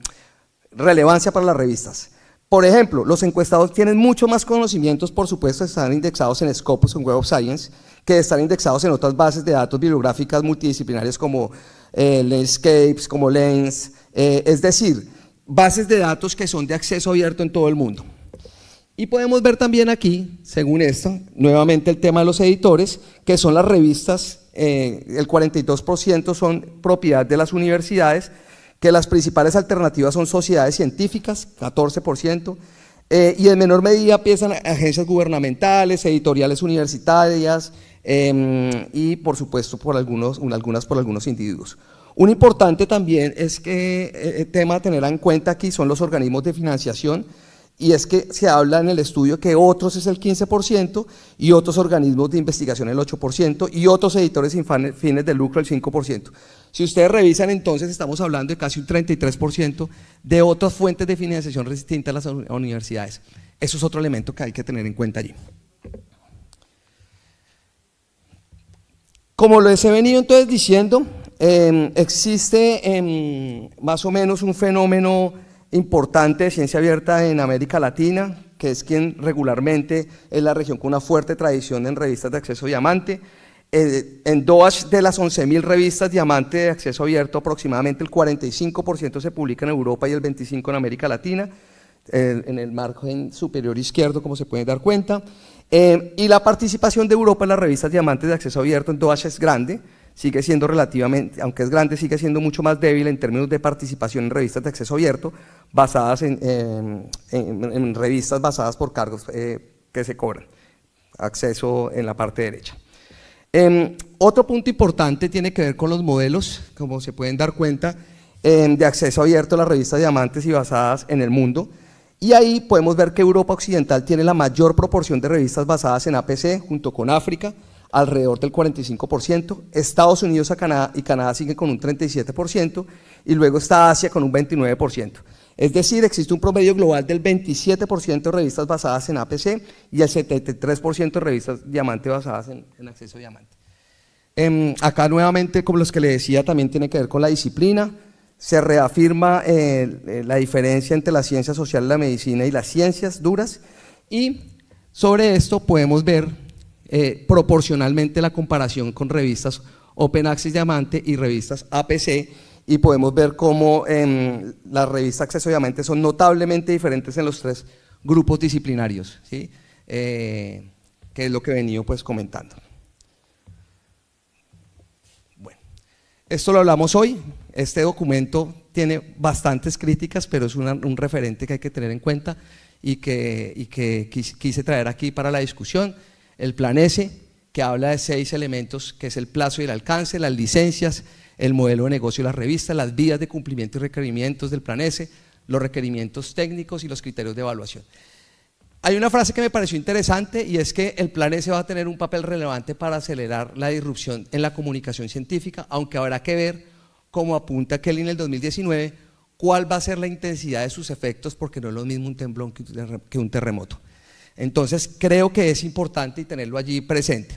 relevancia para las revistas. Por ejemplo, los encuestados tienen mucho más conocimientos, por supuesto, están indexados en Scopus, en Web of Science, que están indexados en otras bases de datos bibliográficas multidisciplinarias como eh, como Lens, eh, es decir, bases de datos que son de acceso abierto en todo el mundo. Y podemos ver también aquí, según esto, nuevamente el tema de los editores, que son las revistas, eh, el 42% son propiedad de las universidades, que las principales alternativas son sociedades científicas, 14%, eh, y en menor medida piensan agencias gubernamentales, editoriales universitarias em, y por supuesto por algunos, algunas por algunos individuos. Un importante también es que el eh, tema a tener en cuenta aquí son los organismos de financiación y es que se habla en el estudio que otros es el 15% y otros organismos de investigación el 8% y otros editores sin fines de lucro el 5%. Si ustedes revisan entonces estamos hablando de casi un 33% de otras fuentes de financiación distintas a las universidades. Eso es otro elemento que hay que tener en cuenta allí. Como les he venido entonces diciendo, em, existe em, más o menos un fenómeno importante de ciencia abierta en América Latina, que es quien regularmente es la región con una fuerte tradición en revistas de acceso diamante. Eh, en dos de las 11.000 revistas diamante de acceso abierto, aproximadamente el 45% se publica en Europa y el 25% en América Latina, eh, en el margen superior izquierdo, como se puede dar cuenta. Eh, y la participación de Europa en las revistas diamantes de acceso abierto en DOAS es grande, sigue siendo relativamente, aunque es grande, sigue siendo mucho más débil en términos de participación en revistas de acceso abierto, basadas en, revistas basadas por cargos eh, que se cobran. Acceso en la parte derecha. Em, otro punto importante tiene que ver con los modelos, como se pueden dar cuenta, em, de acceso abierto a las revistas Diamantes y basadas en el mundo. Y ahí podemos ver que Europa Occidental tiene la mayor proporción de revistas basadas en APC junto con África, alrededor del 45%, Estados Unidos a Canadá y Canadá siguen con un 37% y luego está Asia con un 29%. Es decir, existe un promedio global del 27% de revistas basadas en APC y el 73% de revistas diamante basadas en, acceso a diamante. Em, acá nuevamente, como los que le decía, también tiene que ver con la disciplina. Se reafirma eh, eh, la diferencia entre la ciencia social, la medicina y las ciencias duras. Y sobre esto podemos ver eh, proporcionalmente la comparación con revistas Open Access Diamante y revistas APC y podemos ver cómo em, las revistas Acceso Diamante son notablemente diferentes en los tres grupos disciplinarios, ¿sí? Eh, que es lo que he venido pues comentando. Bueno, esto lo hablamos hoy, este documento tiene bastantes críticas, pero es un referente que hay que tener en cuenta y que, y que quise traer aquí para la discusión el plan S, que habla de seis elementos, que es el plazo y el alcance, las licencias, el modelo de negocio las revistas, las vías de cumplimiento y requerimientos del plan S, los requerimientos técnicos y los criterios de evaluación. Hay una frase que me pareció interesante y es que el plan S va a tener un papel relevante para acelerar la disrupción en la comunicación científica, aunque habrá que ver, como apunta Kelly en el 2019, cuál va a ser la intensidad de sus efectos, porque no es lo mismo un temblón que un terremoto. Entonces creo que es importante tenerlo allí presente.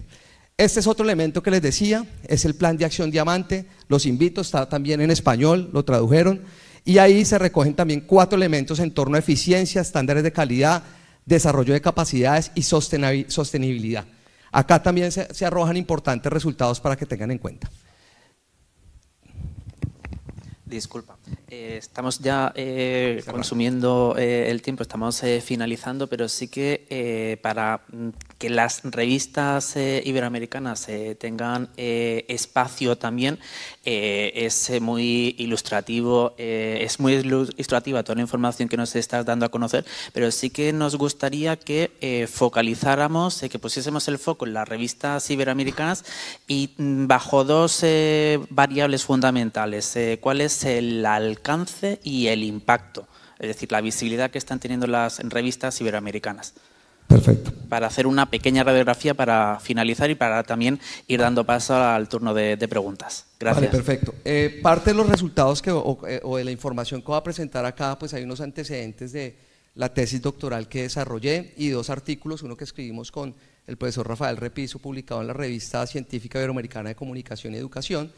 Este es otro elemento que les decía, es el plan de acción diamante, los invito, está también en español, lo tradujeron, y ahí se recogen también cuatro elementos en torno a eficiencia, estándares de calidad, desarrollo de capacidades y sostenibilidad. Acá también se, se arrojan importantes resultados para que tengan en cuenta.
Disculpa. Eh, estamos ya eh, consumiendo eh, el tiempo, estamos finalizando, pero sí que para mm, que las revistas iberoamericanas tengan espacio también, es muy ilustrativo, es muy ilustrativa toda la información que nos estás dando a conocer, pero sí que nos gustaría que focalizáramos, que pusiésemos el foco en las revistas iberoamericanas y mm, bajo dos variables fundamentales. ¿Cuál es el alcance y el impacto, es decir, la visibilidad que están teniendo las revistas iberoamericanas. Perfecto. Para hacer una pequeña radiografía para finalizar y para también ir dando paso al turno de, preguntas. Gracias. Vale,
perfecto. Eh, parte de los resultados que, o, o, de la información que voy a presentar acá, pues hay unos antecedentes de la tesis doctoral que desarrollé y dos artículos, uno que escribimos con el profesor Rafael Repiso, publicado en la revista científica iberoamericana de comunicación y educación,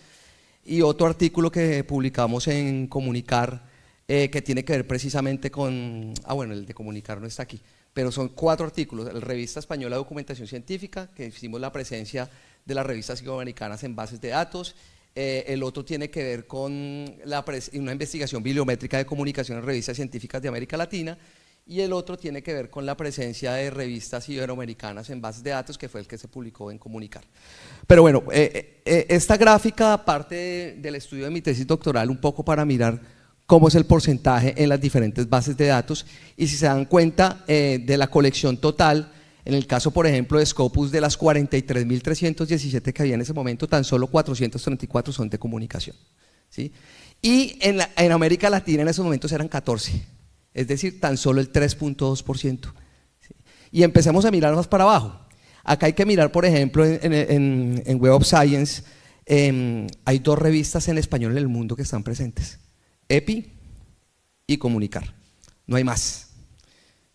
y otro artículo que publicamos en Comunicar, eh, que tiene que ver precisamente con, ah bueno, el de Comunicar no está aquí, pero son cuatro artículos, la revista española de documentación científica, que hicimos la presencia de las revistas psicoamericanas en bases de datos, eh, el otro tiene que ver con una investigación bibliométrica de comunicación en revistas científicas de América Latina, y el otro tiene que ver con la presencia de revistas iberoamericanas en bases de datos, que fue el que se publicó en Comunicar. Pero bueno, eh, eh, eh, esta gráfica, aparte del estudio de mi tesis doctoral, un poco para mirar cómo es el porcentaje en las diferentes bases de datos, y si se dan cuenta de la colección total, en el caso, por ejemplo, de Scopus, de las 43.317 que había en ese momento, tan solo 434 son de comunicación. ¿sí? Y en, en América Latina en esos momentos eran 14 es decir, tan solo el 3.2%. Y empecemos a mirar más para abajo. Acá hay que mirar, por ejemplo, en, Web of Science, em, hay dos revistas en español en el mundo que están presentes, EPI y Comunicar. No hay más.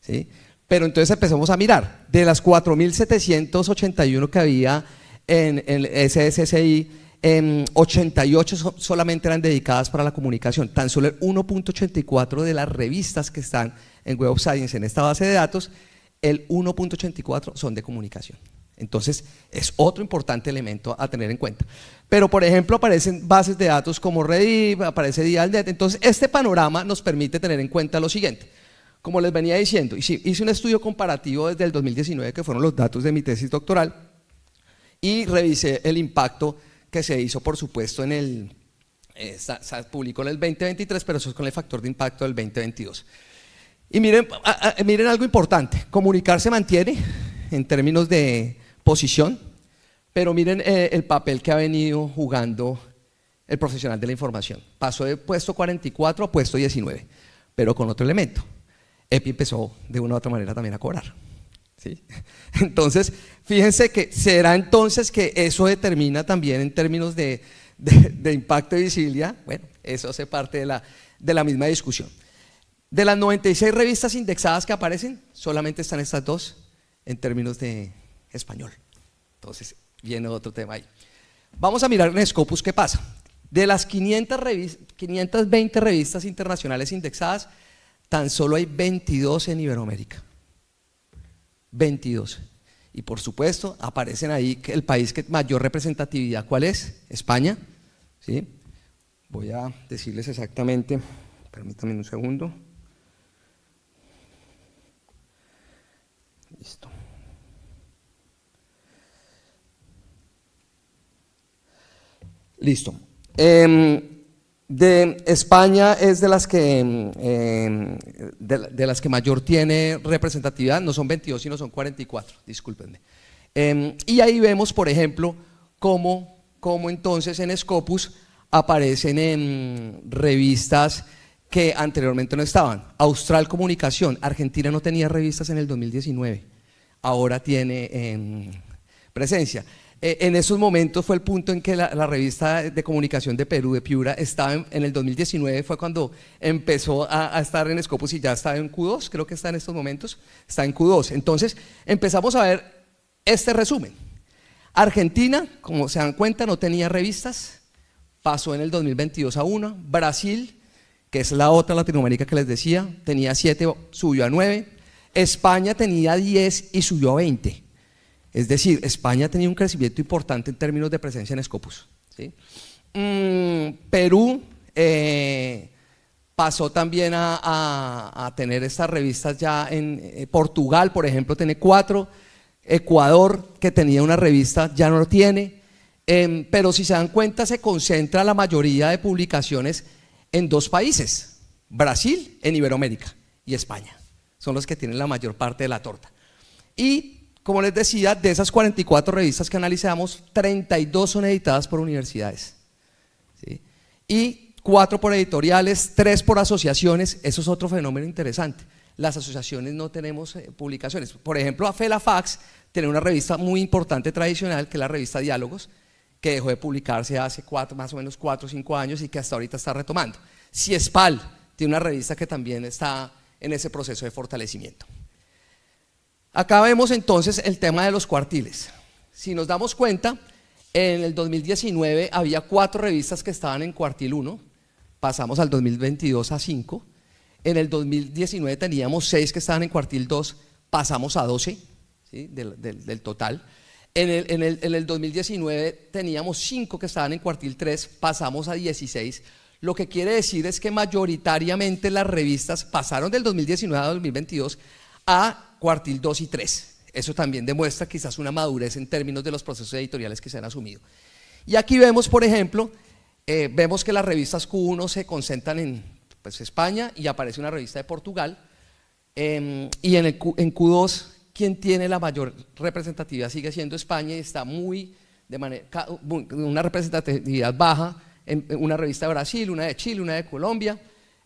¿sí? Pero entonces empezamos a mirar, de las 4.781 que había en, el SSSI, 88 em, solamente eran dedicadas para la comunicación. Tan solo el 1.84 de las revistas que están en Web of Science, en esta base de datos, el 1.84 son de comunicación. Entonces, es otro importante elemento a tener en cuenta. Pero, por ejemplo, aparecen bases de datos como Rediv, aparece Dialnet. Entonces, este panorama nos permite tener en cuenta lo siguiente. Como les venía diciendo, hice un estudio comparativo desde el 2019, que fueron los datos de mi tesis doctoral, y revisé el impacto que se hizo, por supuesto, en el, eh, se publicó en el 2023, pero eso es con el factor de impacto del 2022. Y miren, miren algo importante, comunicar se mantiene en términos de posición, pero miren eh, el papel que ha venido jugando el profesional de la información. Pasó de puesto 44 a puesto 19, pero con otro elemento. EPI empezó de una u otra manera también a cobrar. Entonces, fíjense que será entonces que eso determina también en términos de, impacto y visibilidad. Bueno, eso hace parte de la, de la misma discusión. De las 96 revistas indexadas que aparecen, solamente están estas dos en términos de español. Entonces, viene otro tema ahí. Vamos a mirar en Scopus qué pasa. De las 500 520 revistas internacionales indexadas, tan solo hay 22 en Iberoamérica. 22. Y por supuesto, aparecen ahí el país que mayor representatividad, ¿cuál es? España. Voy a decirles exactamente, permítanme un segundo. Listo. Listo. Em, de España es de las que, mm, em, de, las que mayor tiene representatividad, no son 22 sino son 44, discúlpenme. Em, y ahí vemos, por ejemplo, cómo, entonces en Scopus aparecen en revistas que anteriormente no estaban. Austral Comunicación, Argentina no tenía revistas en el 2019, ahora tiene em, presencia. Eh, en esos momentos fue el punto en que la, revista de comunicación de Perú, de Piura, estaba en, el 2019, fue cuando empezó a, estar en Scopus y ya estaba en Q2, creo que está en estos momentos, está en Q2. Entonces empezamos a ver este resumen. Argentina, como se dan cuenta, no tenía revistas, pasó en el 2022 a una. Brasil, que es la otra Latinoamérica que les decía, tenía siete, subió a nueve. España tenía diez y subió a veinte. Es decir, España tenía un crecimiento importante en términos de presencia en Scopus. Mm, Perú eh, pasó también a, tener estas revistas ya en eh, Portugal, por ejemplo, tiene cuatro. Ecuador, que tenía una revista, ya no lo tiene. Em, pero si se dan cuenta, se concentra la mayoría de publicaciones en dos países, Brasil, en Iberoamérica, y España. Son los que tienen la mayor parte de la torta. Y como les decía, de esas 44 revistas que analizamos, 32 son editadas por universidades. Y 4 por editoriales, 3 por asociaciones. Eso es otro fenómeno interesante. Las asociaciones no tenemos eh, publicaciones. Por ejemplo, Afelafax tiene una revista muy importante tradicional, que es la revista Diálogos, que dejó de publicarse hace más o menos 4 o 5 años y que hasta ahorita está retomando. Ciespal tiene una revista que también está en ese proceso de fortalecimiento. Acá vemos entonces el tema de los cuartiles. Si nos damos cuenta, en el 2019 había cuatro revistas que estaban en cuartil 1, pasamos al 2022 a 5, en el 2019 teníamos seis que estaban en cuartil 2, pasamos a 12 del, total. En el, 2019 teníamos cinco que estaban en cuartil 3, pasamos a 16, lo que quiere decir es que mayoritariamente las revistas pasaron del 2019 a 2022 a cuartil 2 y 3. Eso también demuestra quizás una madurez en términos de los procesos editoriales que se han asumido. Y aquí vemos, por ejemplo, eh, vemos que las revistas Q1 se concentran en pues, España y aparece una revista de Portugal. Em, y en, el Q, 2 quien tiene la mayor representatividad sigue siendo España y está muy de manera, una representatividad baja en una revista de Brasil, una de Chile, una de Colombia,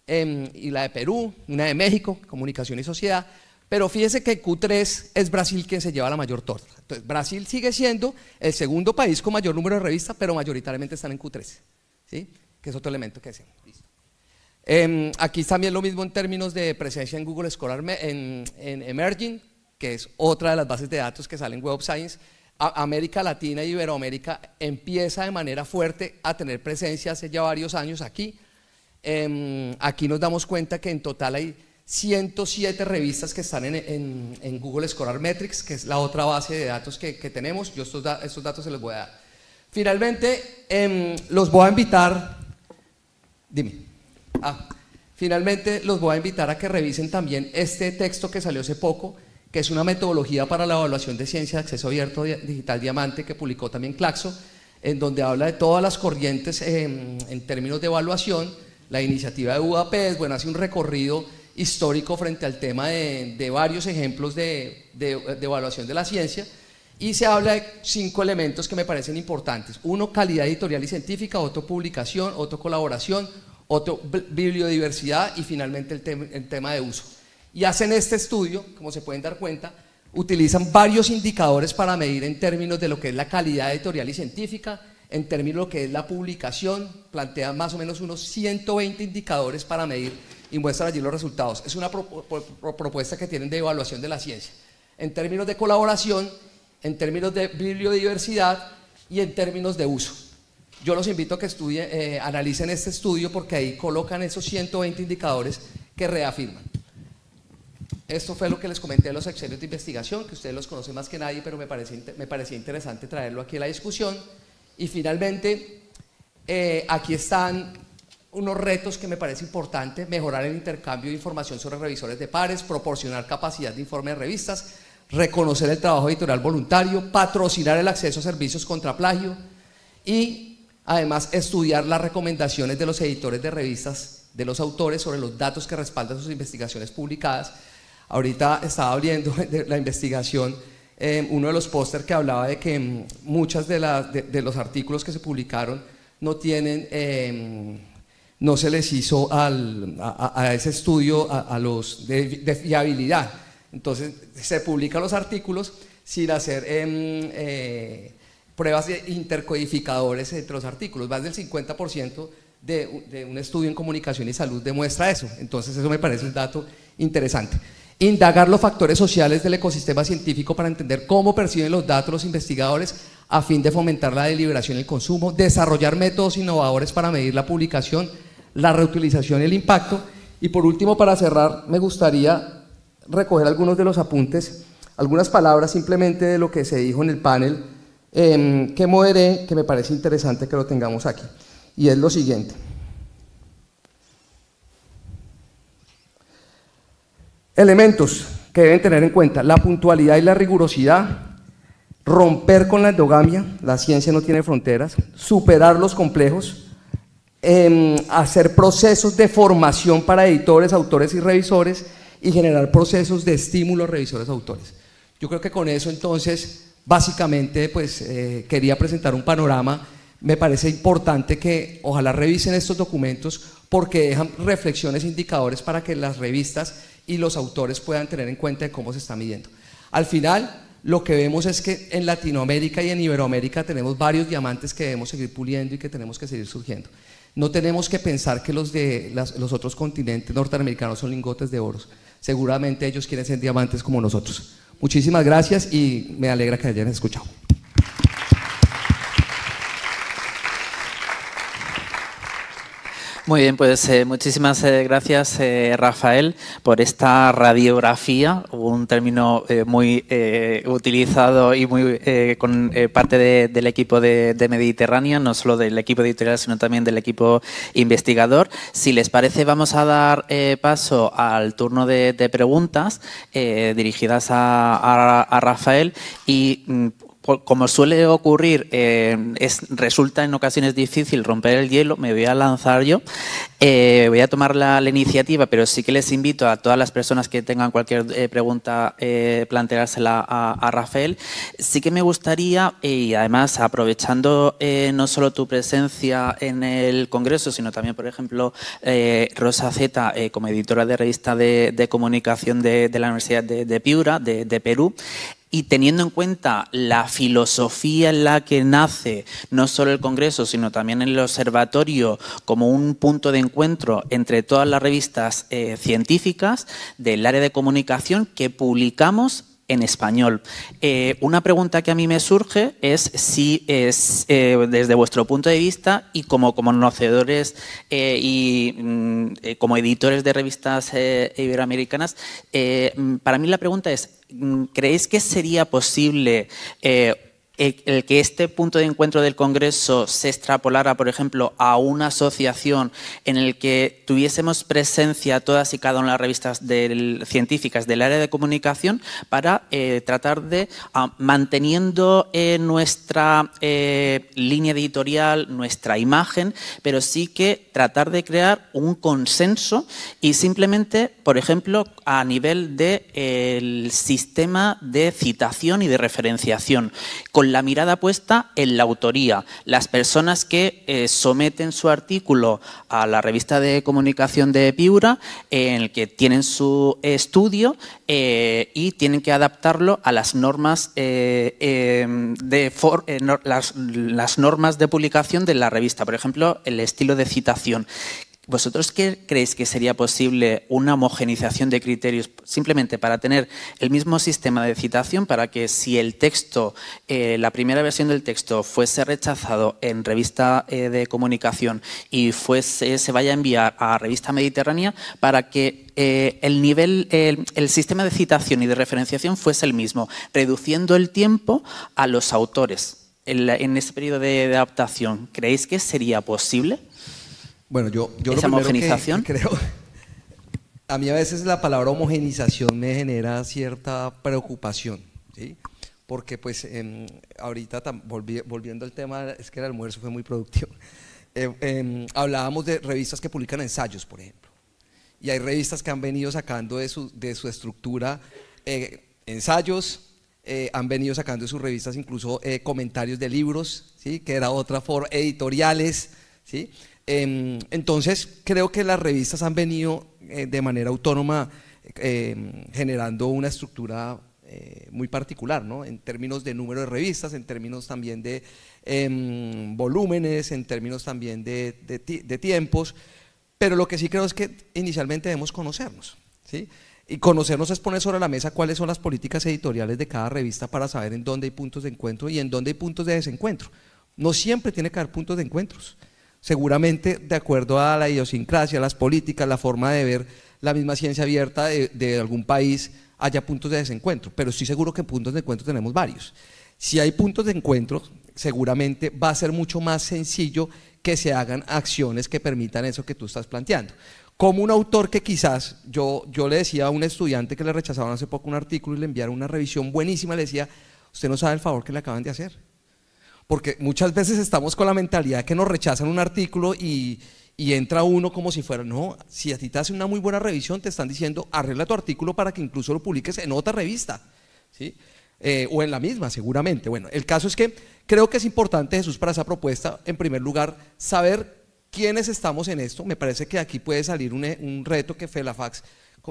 em, y la de Perú, una de México, Comunicación y Sociedad, pero fíjese que Q3 es Brasil quien se lleva la mayor torta. Entonces, Brasil sigue siendo el segundo país con mayor número de revistas, pero mayoritariamente están en Q3, ¿sí? que es otro elemento que decimos. Em, aquí también lo mismo en términos de presencia en Google Scholar, en, Emerging, que es otra de las bases de datos que sale en Web of Science. América Latina y Iberoamérica empieza de manera fuerte a tener presencia hace ya varios años aquí. Em, aquí nos damos cuenta que en total hay 107 revistas que están en, Google Scholar Metrics, que es la otra base de datos que, tenemos. Yo estos, datos se los voy a dar. Finalmente, em, los voy a invitar, dime, ah, finalmente los voy a invitar a que revisen también este texto que salió hace poco, que es una metodología para la evaluación de ciencia de acceso abierto digital diamante que publicó también Claxo, en donde habla de todas las corrientes em, en términos de evaluación. La iniciativa de UAP, bueno, hace un recorrido histórico frente al tema de, varios ejemplos de, evaluación de la ciencia y se habla de cinco elementos que me parecen importantes. Uno, calidad editorial y científica, otro, publicación, otro, colaboración, otro, bibliodiversidad y finalmente el, el, tema de uso. Y hacen este estudio, como se pueden dar cuenta, utilizan varios indicadores para medir en términos de lo que es la calidad editorial y científica, en términos de lo que es la publicación, plantean más o menos unos 120 indicadores para medir y muestran allí los resultados. Es una propuesta que tienen de evaluación de la ciencia. En términos de colaboración, en términos de biodiversidad y en términos de uso. Yo los invito a que estudien, eh, analicen este estudio porque ahí colocan esos 120 indicadores que reafirman. Esto fue lo que les comenté de los excelentes de investigación, que ustedes los conocen más que nadie, pero me, parece, me parecía interesante traerlo aquí a la discusión. Y finalmente, eh, aquí están unos retos que me parece importante, mejorar el intercambio de información sobre revisores de pares, proporcionar capacidad de informe de revistas, reconocer el trabajo editorial voluntario, patrocinar el acceso a servicios contra plagio y además estudiar las recomendaciones de los editores de revistas, de los autores sobre los datos que respaldan sus investigaciones publicadas. Ahorita estaba abriendo la investigación eh, uno de los póster que hablaba de que mm, muchos de, de, los artículos que se publicaron no tienen... Eh, no se les hizo a, ese estudio a, los de, fiabilidad. Entonces se publican los artículos sin hacer em, eh, pruebas de intercodificadores entre los artículos. Más del 50% de, de un estudio en comunicación y salud demuestra eso. Entonces eso me parece un dato interesante. Indagar los factores sociales del ecosistema científico para entender cómo perciben los datos los investigadores a fin de fomentar la deliberación y el consumo. Desarrollar métodos innovadores para medir la publicación la reutilización y el impacto. Y por último, para cerrar, me gustaría recoger algunos de los apuntes, algunas palabras simplemente de lo que se dijo en el panel em, que moderé, que me parece interesante que lo tengamos aquí. Y es lo siguiente. Elementos que deben tener en cuenta, la puntualidad y la rigurosidad, romper con la endogamia, la ciencia no tiene fronteras, superar los complejos, Em, hacer procesos de formación para editores, autores y revisores y generar procesos de estímulo a revisores, autores. Yo creo que con eso entonces, básicamente, pues eh, quería presentar un panorama. Me parece importante que ojalá revisen estos documentos porque dejan reflexiones, indicadores para que las revistas y los autores puedan tener en cuenta cómo se está midiendo. Al final, lo que vemos es que en Latinoamérica y en Iberoamérica tenemos varios diamantes que debemos seguir puliendo y que tenemos que seguir surgiendo. No tenemos que pensar que los de los otros continentes norteamericanos son lingotes de oro. Seguramente ellos quieren ser diamantes como nosotros. Muchísimas gracias y me alegra que hayan escuchado.
Muy bien, pues eh, muchísimas eh, gracias, eh, Rafael, por esta radiografía, un término muy utilizado y muy con parte del equipo de, de, Mediterránea, no solo del equipo editorial, sino también del equipo investigador. Si les parece, vamos a dar paso al turno de, preguntas dirigidas a, a Rafael y mm, como suele ocurrir, eh, es, resulta en ocasiones difícil romper el hielo, me voy a lanzar yo. Eh, voy a tomar la, iniciativa, pero sí que les invito a todas las personas que tengan cualquier eh, pregunta planteársela a, a, Rafael. Sí que me gustaría, y además aprovechando no solo tu presencia en el Congreso, sino también, por ejemplo, Rosa Zeta, como editora de revista de, comunicación de, la Universidad de Piura, de, Perú, y teniendo en cuenta la filosofía en la que nace no solo el Congreso, sino también el Observatorio como un punto de encuentro entre todas las revistas eh, científicas del área de comunicación que publicamos en español. Eh, una pregunta que a mí me surge es si es, eh, desde vuestro punto de vista y como conocedores eh, y mm, como editores de revistas iberoamericanas, para mí la pregunta es, mm, ¿creéis que sería posible el, que este punto de encuentro del Congreso se extrapolara, por ejemplo, a una asociación en el que tuviésemos presencia todas y cada una de las revistas científicas del área de comunicación para eh, tratar de, ah, manteniendo eh, nuestra eh, línea editorial, nuestra imagen, pero sí que tratar de crear un consenso y simplemente, por ejemplo, a nivel del el sistema de citación y de referenciación con la mirada puesta en la autoría. Las personas que eh, someten su artículo a la revista de comunicación de Piura, en el que tienen su estudio eh, y tienen que adaptarlo a las normas, eh, de las normas de publicación de la revista. Por ejemplo, el estilo de citación ¿Vosotros qué creéis que sería posible una homogenización de criterios simplemente para tener el mismo sistema de citación para que si el texto, eh, la primera versión del texto fuese rechazado en revista eh, de comunicación y se vaya a enviar a revista mediterránea para que eh, el nivel, el, sistema de citación y de referenciación fuese el mismo, reduciendo el tiempo a los autores en, ese periodo de adaptación? ¿Creéis que sería posible?
Bueno, yo, yo lo Que, creo, a mí a veces la palabra homogenización me genera cierta preocupación, ¿sí? Porque pues em, ahorita, volviendo al tema, es que el almuerzo fue muy productivo, em, em, hablábamos de revistas que publican ensayos, por ejemplo, y hay revistas que han venido sacando de su, de su estructura eh, ensayos, eh, han venido sacando de sus revistas incluso eh, comentarios de libros, ¿sí? Que era otra forma, editoriales, ¿sí? Em, entonces, creo que las revistas han venido eh, de manera autónoma em, generando una estructura eh, muy particular, ¿no? En términos de número de revistas, en términos también de em, volúmenes, en términos también de, tiempos, pero lo que sí creo es que inicialmente debemos conocernos, ¿sí? Y conocernos es poner sobre la mesa cuáles son las políticas editoriales de cada revista para saber en dónde hay puntos de encuentro y en dónde hay puntos de desencuentro. No siempre tiene que haber puntos de encuentros seguramente de acuerdo a la idiosincrasia, las políticas, la forma de ver la misma ciencia abierta de, algún país, haya puntos de desencuentro, pero estoy seguro que puntos de encuentro tenemos varios. Si hay puntos de encuentro, seguramente va a ser mucho más sencillo que se hagan acciones que permitan eso que tú estás planteando. Como un autor que quizás, yo, yo le decía a un estudiante que le rechazaban hace poco un artículo y le enviaron una revisión buenísima, le decía, usted no sabe el favor que le acaban de hacer porque muchas veces estamos con la mentalidad que nos rechazan un artículo y, entra uno como si fuera, no, si a ti te hace una muy buena revisión, te están diciendo, arregla tu artículo para que incluso lo publiques en otra revista, ¿sí? Eh, o en la misma, seguramente. Bueno, el caso es que creo que es importante, Jesús, para esa propuesta, en primer lugar, saber quiénes estamos en esto. Me parece que aquí puede salir un, reto que Felafax,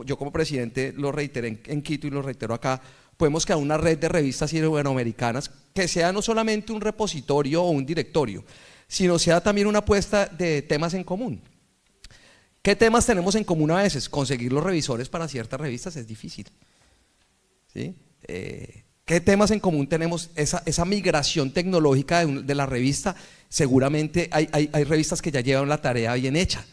yo como presidente lo reiteré en Quito y lo reitero acá, podemos crear una red de revistas iberoamericanas que sea no solamente un repositorio o un directorio, sino sea también una apuesta de temas en común. ¿Qué temas tenemos en común a veces? Conseguir los revisores para ciertas revistas es difícil. Eh, ¿Qué temas en común tenemos? Esa, esa migración tecnológica de, de, la revista, seguramente hay, hay, hay, revistas que ya llevan la tarea bien hecha.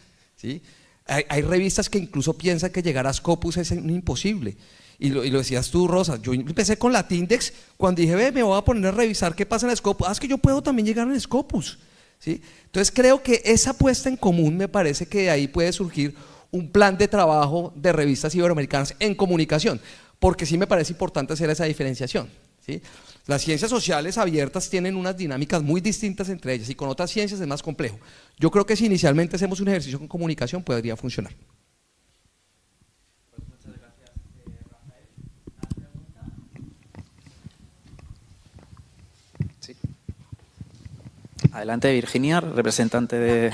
Hay, hay, revistas que incluso piensan que llegar a Scopus es eh, imposible y lo, decías tú, Rosa, yo empecé con la Tindex, cuando dije, ve, me voy a poner a revisar qué pasa en Scopus, ah, es que yo puedo también llegar en Scopus, ¿sí? Entonces creo que esa apuesta en común me parece que de ahí puede surgir un plan de trabajo de revistas iberoamericanas en comunicación, porque sí me parece importante hacer esa diferenciación, ¿sí? Las ciencias sociales abiertas tienen unas dinámicas muy distintas entre ellas y con otras ciencias es más complejo. Yo creo que si inicialmente hacemos un ejercicio con comunicación podría funcionar.
Adelante, Virginia, representante de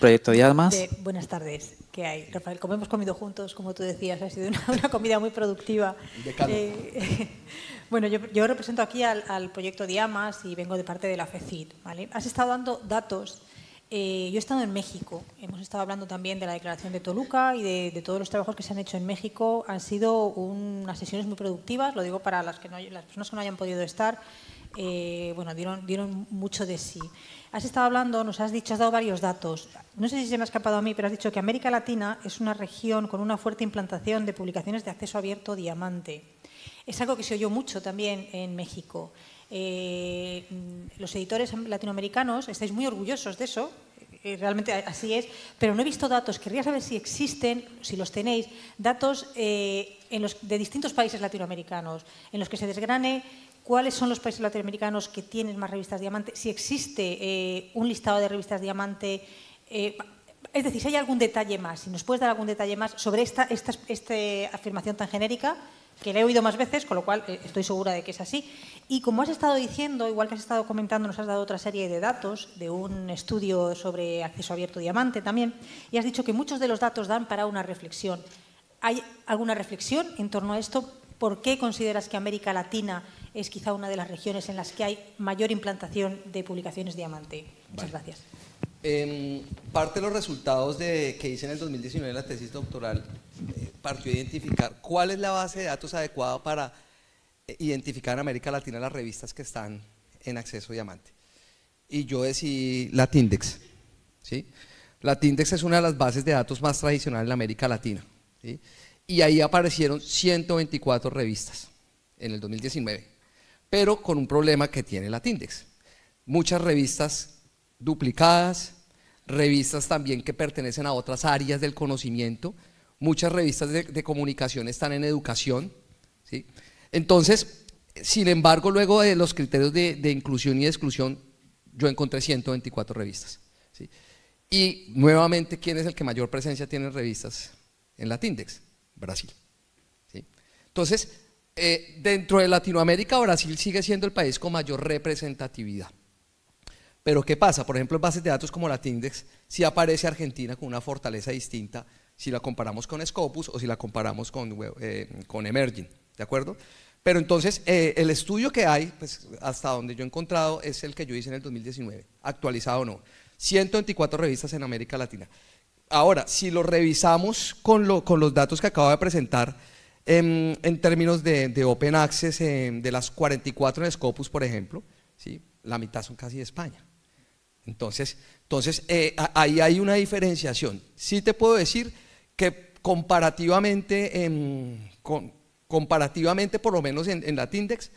Proyecto Diamas.
buenas tardes. ¿Qué hay? Rafael, como hemos comido juntos, como tú decías, ha sido una, comida muy productiva. Eh, bueno, yo, represento aquí al, proyecto Diamas y vengo de parte de la FECID. Has estado dando datos. Eh, yo he estado en México. Hemos estado hablando también de la declaración de Toluca y de, todos los trabajos que se han hecho en México. Han sido unas sesiones muy productivas, lo digo para las, que no, las personas que no hayan podido estar. Eh, bueno, dieron, mucho de sí. Has estado hablando, nos has dicho, has dado varios datos. No sé si se me ha escapado a mí, pero has dicho que América Latina es una región con una fuerte implantación de publicaciones de acceso abierto diamante. Es algo que se oyó mucho también en México. Eh, los editores latinoamericanos estáis muy orgullosos de eso, eh, realmente así es, pero no he visto datos. Querría saber si existen, si los tenéis, datos de distintos países latinoamericanos en los que se desgrane cuáles son los países latinoamericanos que tienen más revistas diamante, si existe eh, un listado de revistas diamante. Eh, es decir, si hay algún detalle más, si nos puedes dar algún detalle más sobre esta, esta, afirmación tan genérica, que la he oído más veces, con lo cual eh, estoy segura de que es así. Y como has estado diciendo, igual que has estado comentando, nos has dado otra serie de datos de un estudio sobre acceso abierto diamante también, y has dicho que muchos de los datos dan para una reflexión. ¿Hay alguna reflexión en torno a esto? ¿Por qué consideras que América Latina es quizá una de las regiones en las que hay mayor implantación de publicaciones diamante? Muchas gracias.
Em, parte de los resultados de, que hice en el 2019 en la tesis doctoral eh, partió identificar cuál es la base de datos adecuada para eh, identificar en América Latina las revistas que están en acceso diamante. Y yo decidí Latindex. ¿sí? Latindex es una de las bases de datos más tradicionales en América Latina y ahí aparecieron 124 revistas en el 2019, pero con un problema que tiene la Tindex. Muchas revistas duplicadas, revistas también que pertenecen a otras áreas del conocimiento, muchas revistas de, comunicación están en educación. ¿sí? Entonces, sin embargo, luego de los criterios de, inclusión y exclusión, yo encontré 124 revistas. ¿sí? Y nuevamente, ¿quién es el que mayor presencia tiene en revistas? En la Tindex. Brasil. Entonces, eh, dentro de Latinoamérica, Brasil sigue siendo el país con mayor representatividad. Pero ¿qué pasa? Por ejemplo, en bases de datos como Tindex, sí aparece Argentina con una fortaleza distinta si la comparamos con Scopus o si la comparamos con, eh, Emerging, ¿de acuerdo? Pero entonces, eh, el estudio que hay, pues, hasta donde yo he encontrado, es el que yo hice en el 2019, actualizado o no. 124 revistas en América Latina. Ahora, si lo revisamos con, los datos que acabo de presentar, em, en, términos de, Open Access, em, de las 44 en Scopus, por ejemplo, ¿sí? la mitad son casi de España. Entonces, eh, ahí hay una diferenciación. Sí te puedo decir que comparativamente, em, comparativamente por lo menos en, en Latindex,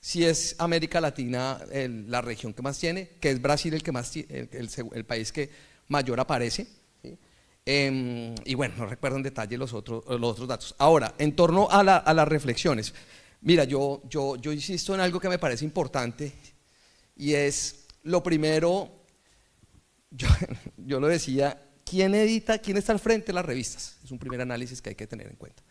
si es América Latina la región que más tiene, que es Brasil el, que más, el país que mayor aparece Em, y bueno, no recuerdo en detalle los otros, los otros datos. Ahora, en torno a, las reflexiones, mira, yo, yo, insisto en algo que me parece importante y es, lo primero, yo, lo decía, ¿quién edita, quién está al frente de las revistas? Es un primer análisis que hay que tener en cuenta.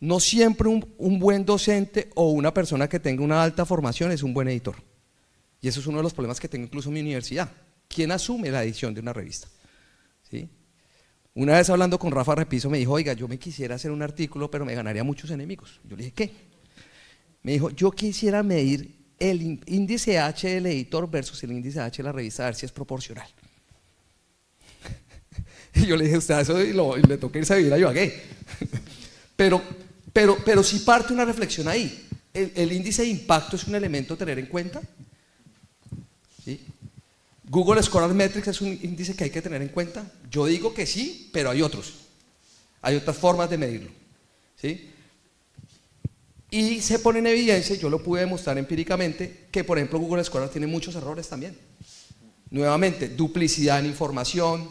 No siempre un, un, buen docente o una persona que tenga una alta formación es un buen editor. Y eso es uno de los problemas que tengo incluso en mi universidad. ¿Quién asume la edición de una revista? Una vez hablando con Rafa Repiso me dijo, oiga, yo me quisiera hacer un artículo, pero me ganaría muchos enemigos. Yo le dije, ¿qué? Me dijo, yo quisiera medir el índice H del editor versus el índice H de la revista, a ver si es proporcional. y yo le dije, usted eso le toca irse a vivir a yo, pero, pero, pero sí parte una reflexión ahí. El, el, índice de impacto es un elemento a tener en cuenta. ¿Sí? Google Scholar Metrics es un índice que hay que tener en cuenta. Yo digo que sí, pero hay otros. Hay otras formas de medirlo. ¿sí? Y se pone en evidencia, yo lo pude demostrar empíricamente, que por ejemplo Google Scholar tiene muchos errores también. Nuevamente, duplicidad en información.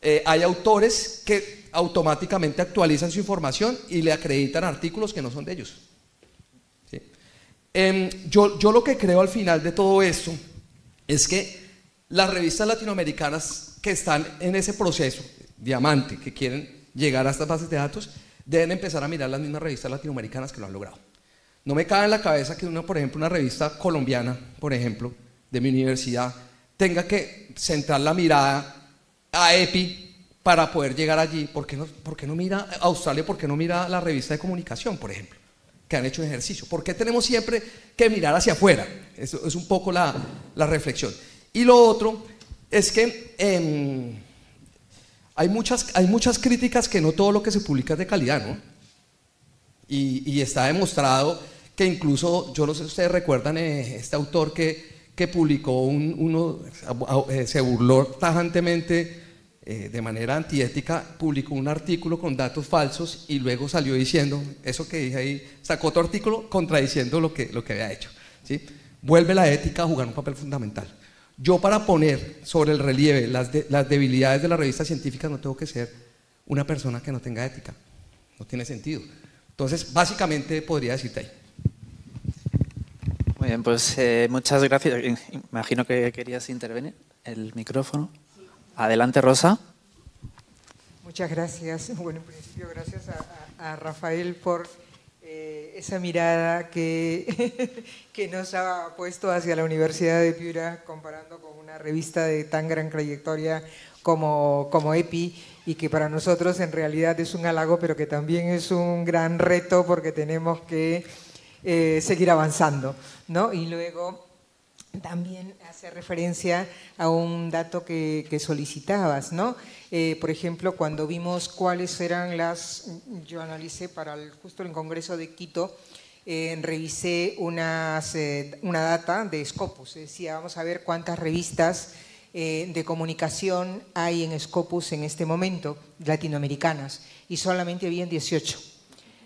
Eh, hay autores que automáticamente actualizan su información y le acreditan artículos que no son de ellos. Em, yo, yo lo que creo al final de todo esto es que las revistas latinoamericanas que están en ese proceso, diamante, que quieren llegar a estas bases de datos, deben empezar a mirar las mismas revistas latinoamericanas que lo han logrado. No me cabe en la cabeza que una, por ejemplo, una revista colombiana, por ejemplo, de mi universidad, tenga que centrar la mirada a EPI para poder llegar allí. ¿Por qué no, no mira Australia? ¿Por qué no mira la revista de comunicación, por ejemplo? que han hecho ejercicio. ¿Por qué tenemos siempre que mirar hacia afuera? Eso es un poco la, la reflexión. Y lo otro es que em, hay, muchas, hay muchas críticas que no todo lo que se publica es de calidad, ¿no? Y, está demostrado que incluso, yo no sé si ustedes recuerdan eh, este autor que, que publicó un, uno, eh, se burló tajantemente eh, de manera antiética, publicó un artículo con datos falsos y luego salió diciendo, eso que dije ahí, sacó otro artículo contradiciendo lo que, lo que había hecho. ¿sí? Vuelve la ética a jugar un papel fundamental. Yo para poner sobre el relieve las, las debilidades de la revista científica no tengo que ser una persona que no tenga ética. No tiene sentido. Entonces, básicamente podría decirte ahí.
Muy bien, pues eh, muchas gracias. Eh, imagino que querías intervenir. El micrófono. Adelante, Rosa.
Muchas gracias. Bueno, en pues, principio, gracias a, Rafael por eh, esa mirada que, que nos ha puesto hacia la Universidad de Piura, comparando con una revista de tan gran trayectoria como, como EPI, y que para nosotros en realidad es un halago, pero que también es un gran reto porque tenemos que eh, seguir avanzando. ¿no? Y luego también hace referencia a un dato que, solicitabas, ¿no? Eh, por ejemplo, cuando vimos cuáles eran las, yo analicé para el, justo el Congreso de Quito, eh, revisé eh, una data de Scopus, decía, vamos a ver cuántas revistas de comunicación hay en Scopus en este momento, latinoamericanas, y solamente había 18.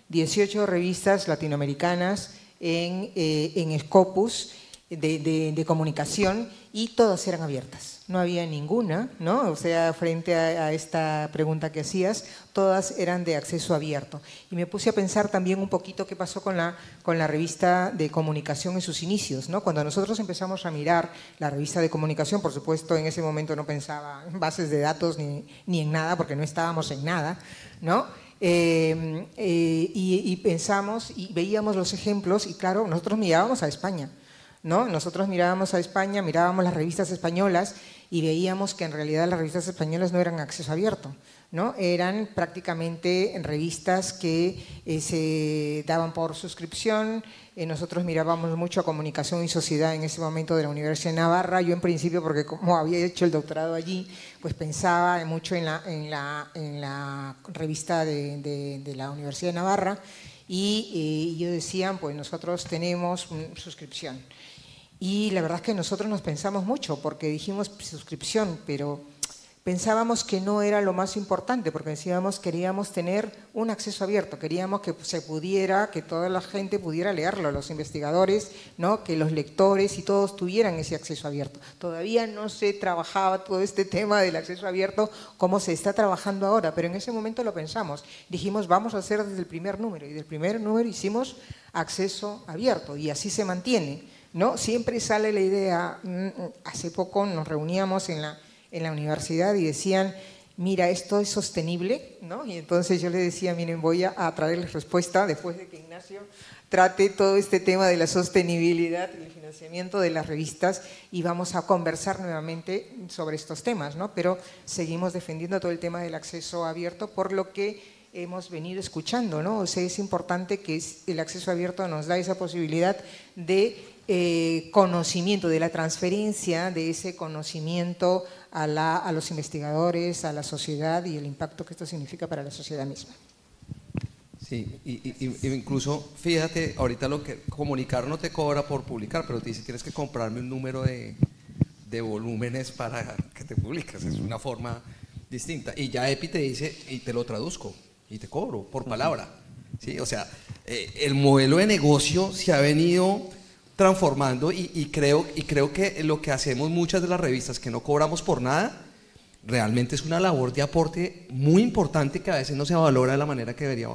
18 revistas latinoamericanas en, en Scopus de, comunicación y todas eran abiertas. No había ninguna, ¿no? O sea, frente a, esta pregunta que hacías, todas eran de acceso abierto. Y me puse a pensar también un poquito qué pasó con la, con la revista de comunicación en sus inicios, ¿no? Cuando nosotros empezamos a mirar la revista de comunicación, por supuesto, en ese momento no pensaba en bases de datos ni, en nada, porque no estábamos en nada, ¿no? Eh, eh, y, y pensamos y veíamos los ejemplos y claro, nosotros mirábamos a España ¿no? Nosotros mirábamos a España, mirábamos las revistas españolas y veíamos que en realidad las revistas españolas no eran acceso abierto, ¿no? Eran prácticamente revistas que eh, se daban por suscripción. Eh, nosotros mirábamos mucho a Comunicación y Sociedad en ese momento de la Universidad de Navarra. Yo en principio, porque como había hecho el doctorado allí, pues pensaba mucho en la, revista de, la Universidad de Navarra y eh, yo ellos decían, pues nosotros tenemos suscripción. Y la verdad es que nosotros nos pensamos mucho porque dijimos pues, suscripción, pero pensábamos que no era lo más importante porque decíamos queríamos tener un acceso abierto, queríamos que se pudiera, que toda la gente pudiera leerlo, los investigadores, ¿no? que los lectores y todos tuvieran ese acceso abierto. Todavía no se trabajaba todo este tema del acceso abierto como se está trabajando ahora, pero en ese momento lo pensamos. Dijimos, vamos a hacer desde el primer número y del primer número hicimos acceso abierto y así se mantiene. ¿no? Siempre sale la idea, mm, mm, hace poco nos reuníamos en la, en la universidad y decían, mira, esto es sostenible, ¿no? Y entonces yo le decía, miren, voy a, traerles respuesta después de que Ignacio trate todo este tema de la sostenibilidad, y el financiamiento de las revistas y vamos a conversar nuevamente sobre estos temas, ¿no? Pero seguimos defendiendo todo el tema del acceso abierto, por lo que hemos venido escuchando, ¿no? O sea, es importante que el acceso abierto nos da esa posibilidad de eh, conocimiento, de la transferencia de ese conocimiento a, los investigadores, a la sociedad y el impacto que esto significa para la sociedad misma.
Sí, y, incluso fíjate, ahorita lo que comunicar no te cobra por publicar, pero te dice tienes que comprarme un número de, de volúmenes para que te publiques. Es una forma distinta. Y ya Epi te dice, y te lo traduzco y te cobro por palabra. ¿sí? O sea, eh, el modelo de negocio se ha venido transformando y, creo, y creo que lo que hacemos muchas de las revistas que no cobramos por nada, realmente es una labor de aporte muy importante que a veces no se valora de la manera que debería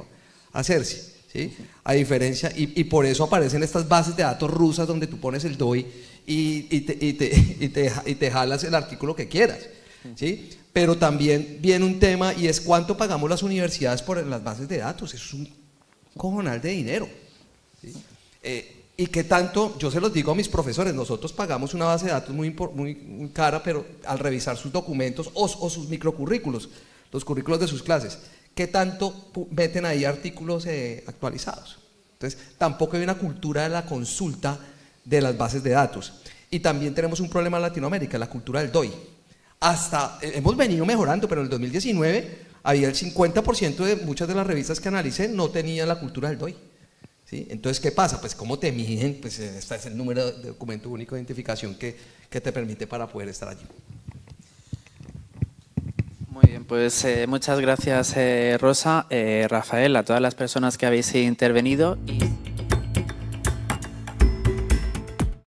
hacerse. ¿sí? A diferencia, y, por eso aparecen estas bases de datos rusas donde tú pones el DOI y, y, te, y te, te, jalas el artículo que quieras. ¿sí? pero también viene un tema y es cuánto pagamos las universidades por las bases de datos. Eso es un cojonal de dinero. Eh, y qué tanto, yo se los digo a mis profesores, nosotros pagamos una base de datos muy, muy, cara, pero al revisar sus documentos o, sus microcurrículos, los currículos de sus clases, ¿qué tanto meten ahí artículos eh, actualizados? Entonces, tampoco hay una cultura de la consulta de las bases de datos. Y también tenemos un problema en Latinoamérica, la cultura del DOI hasta, eh, hemos venido mejorando, pero en el 2019 había el 50% de muchas de las revistas que analicé no tenían la cultura del DOI. ¿sí? Entonces, ¿qué pasa? Pues cómo te miden, pues eh, este es el número de documento único de identificación que, te permite para poder estar allí. Muy bien,
pues eh, muchas gracias Rosa, Rafael, a todas las personas que habéis intervenido.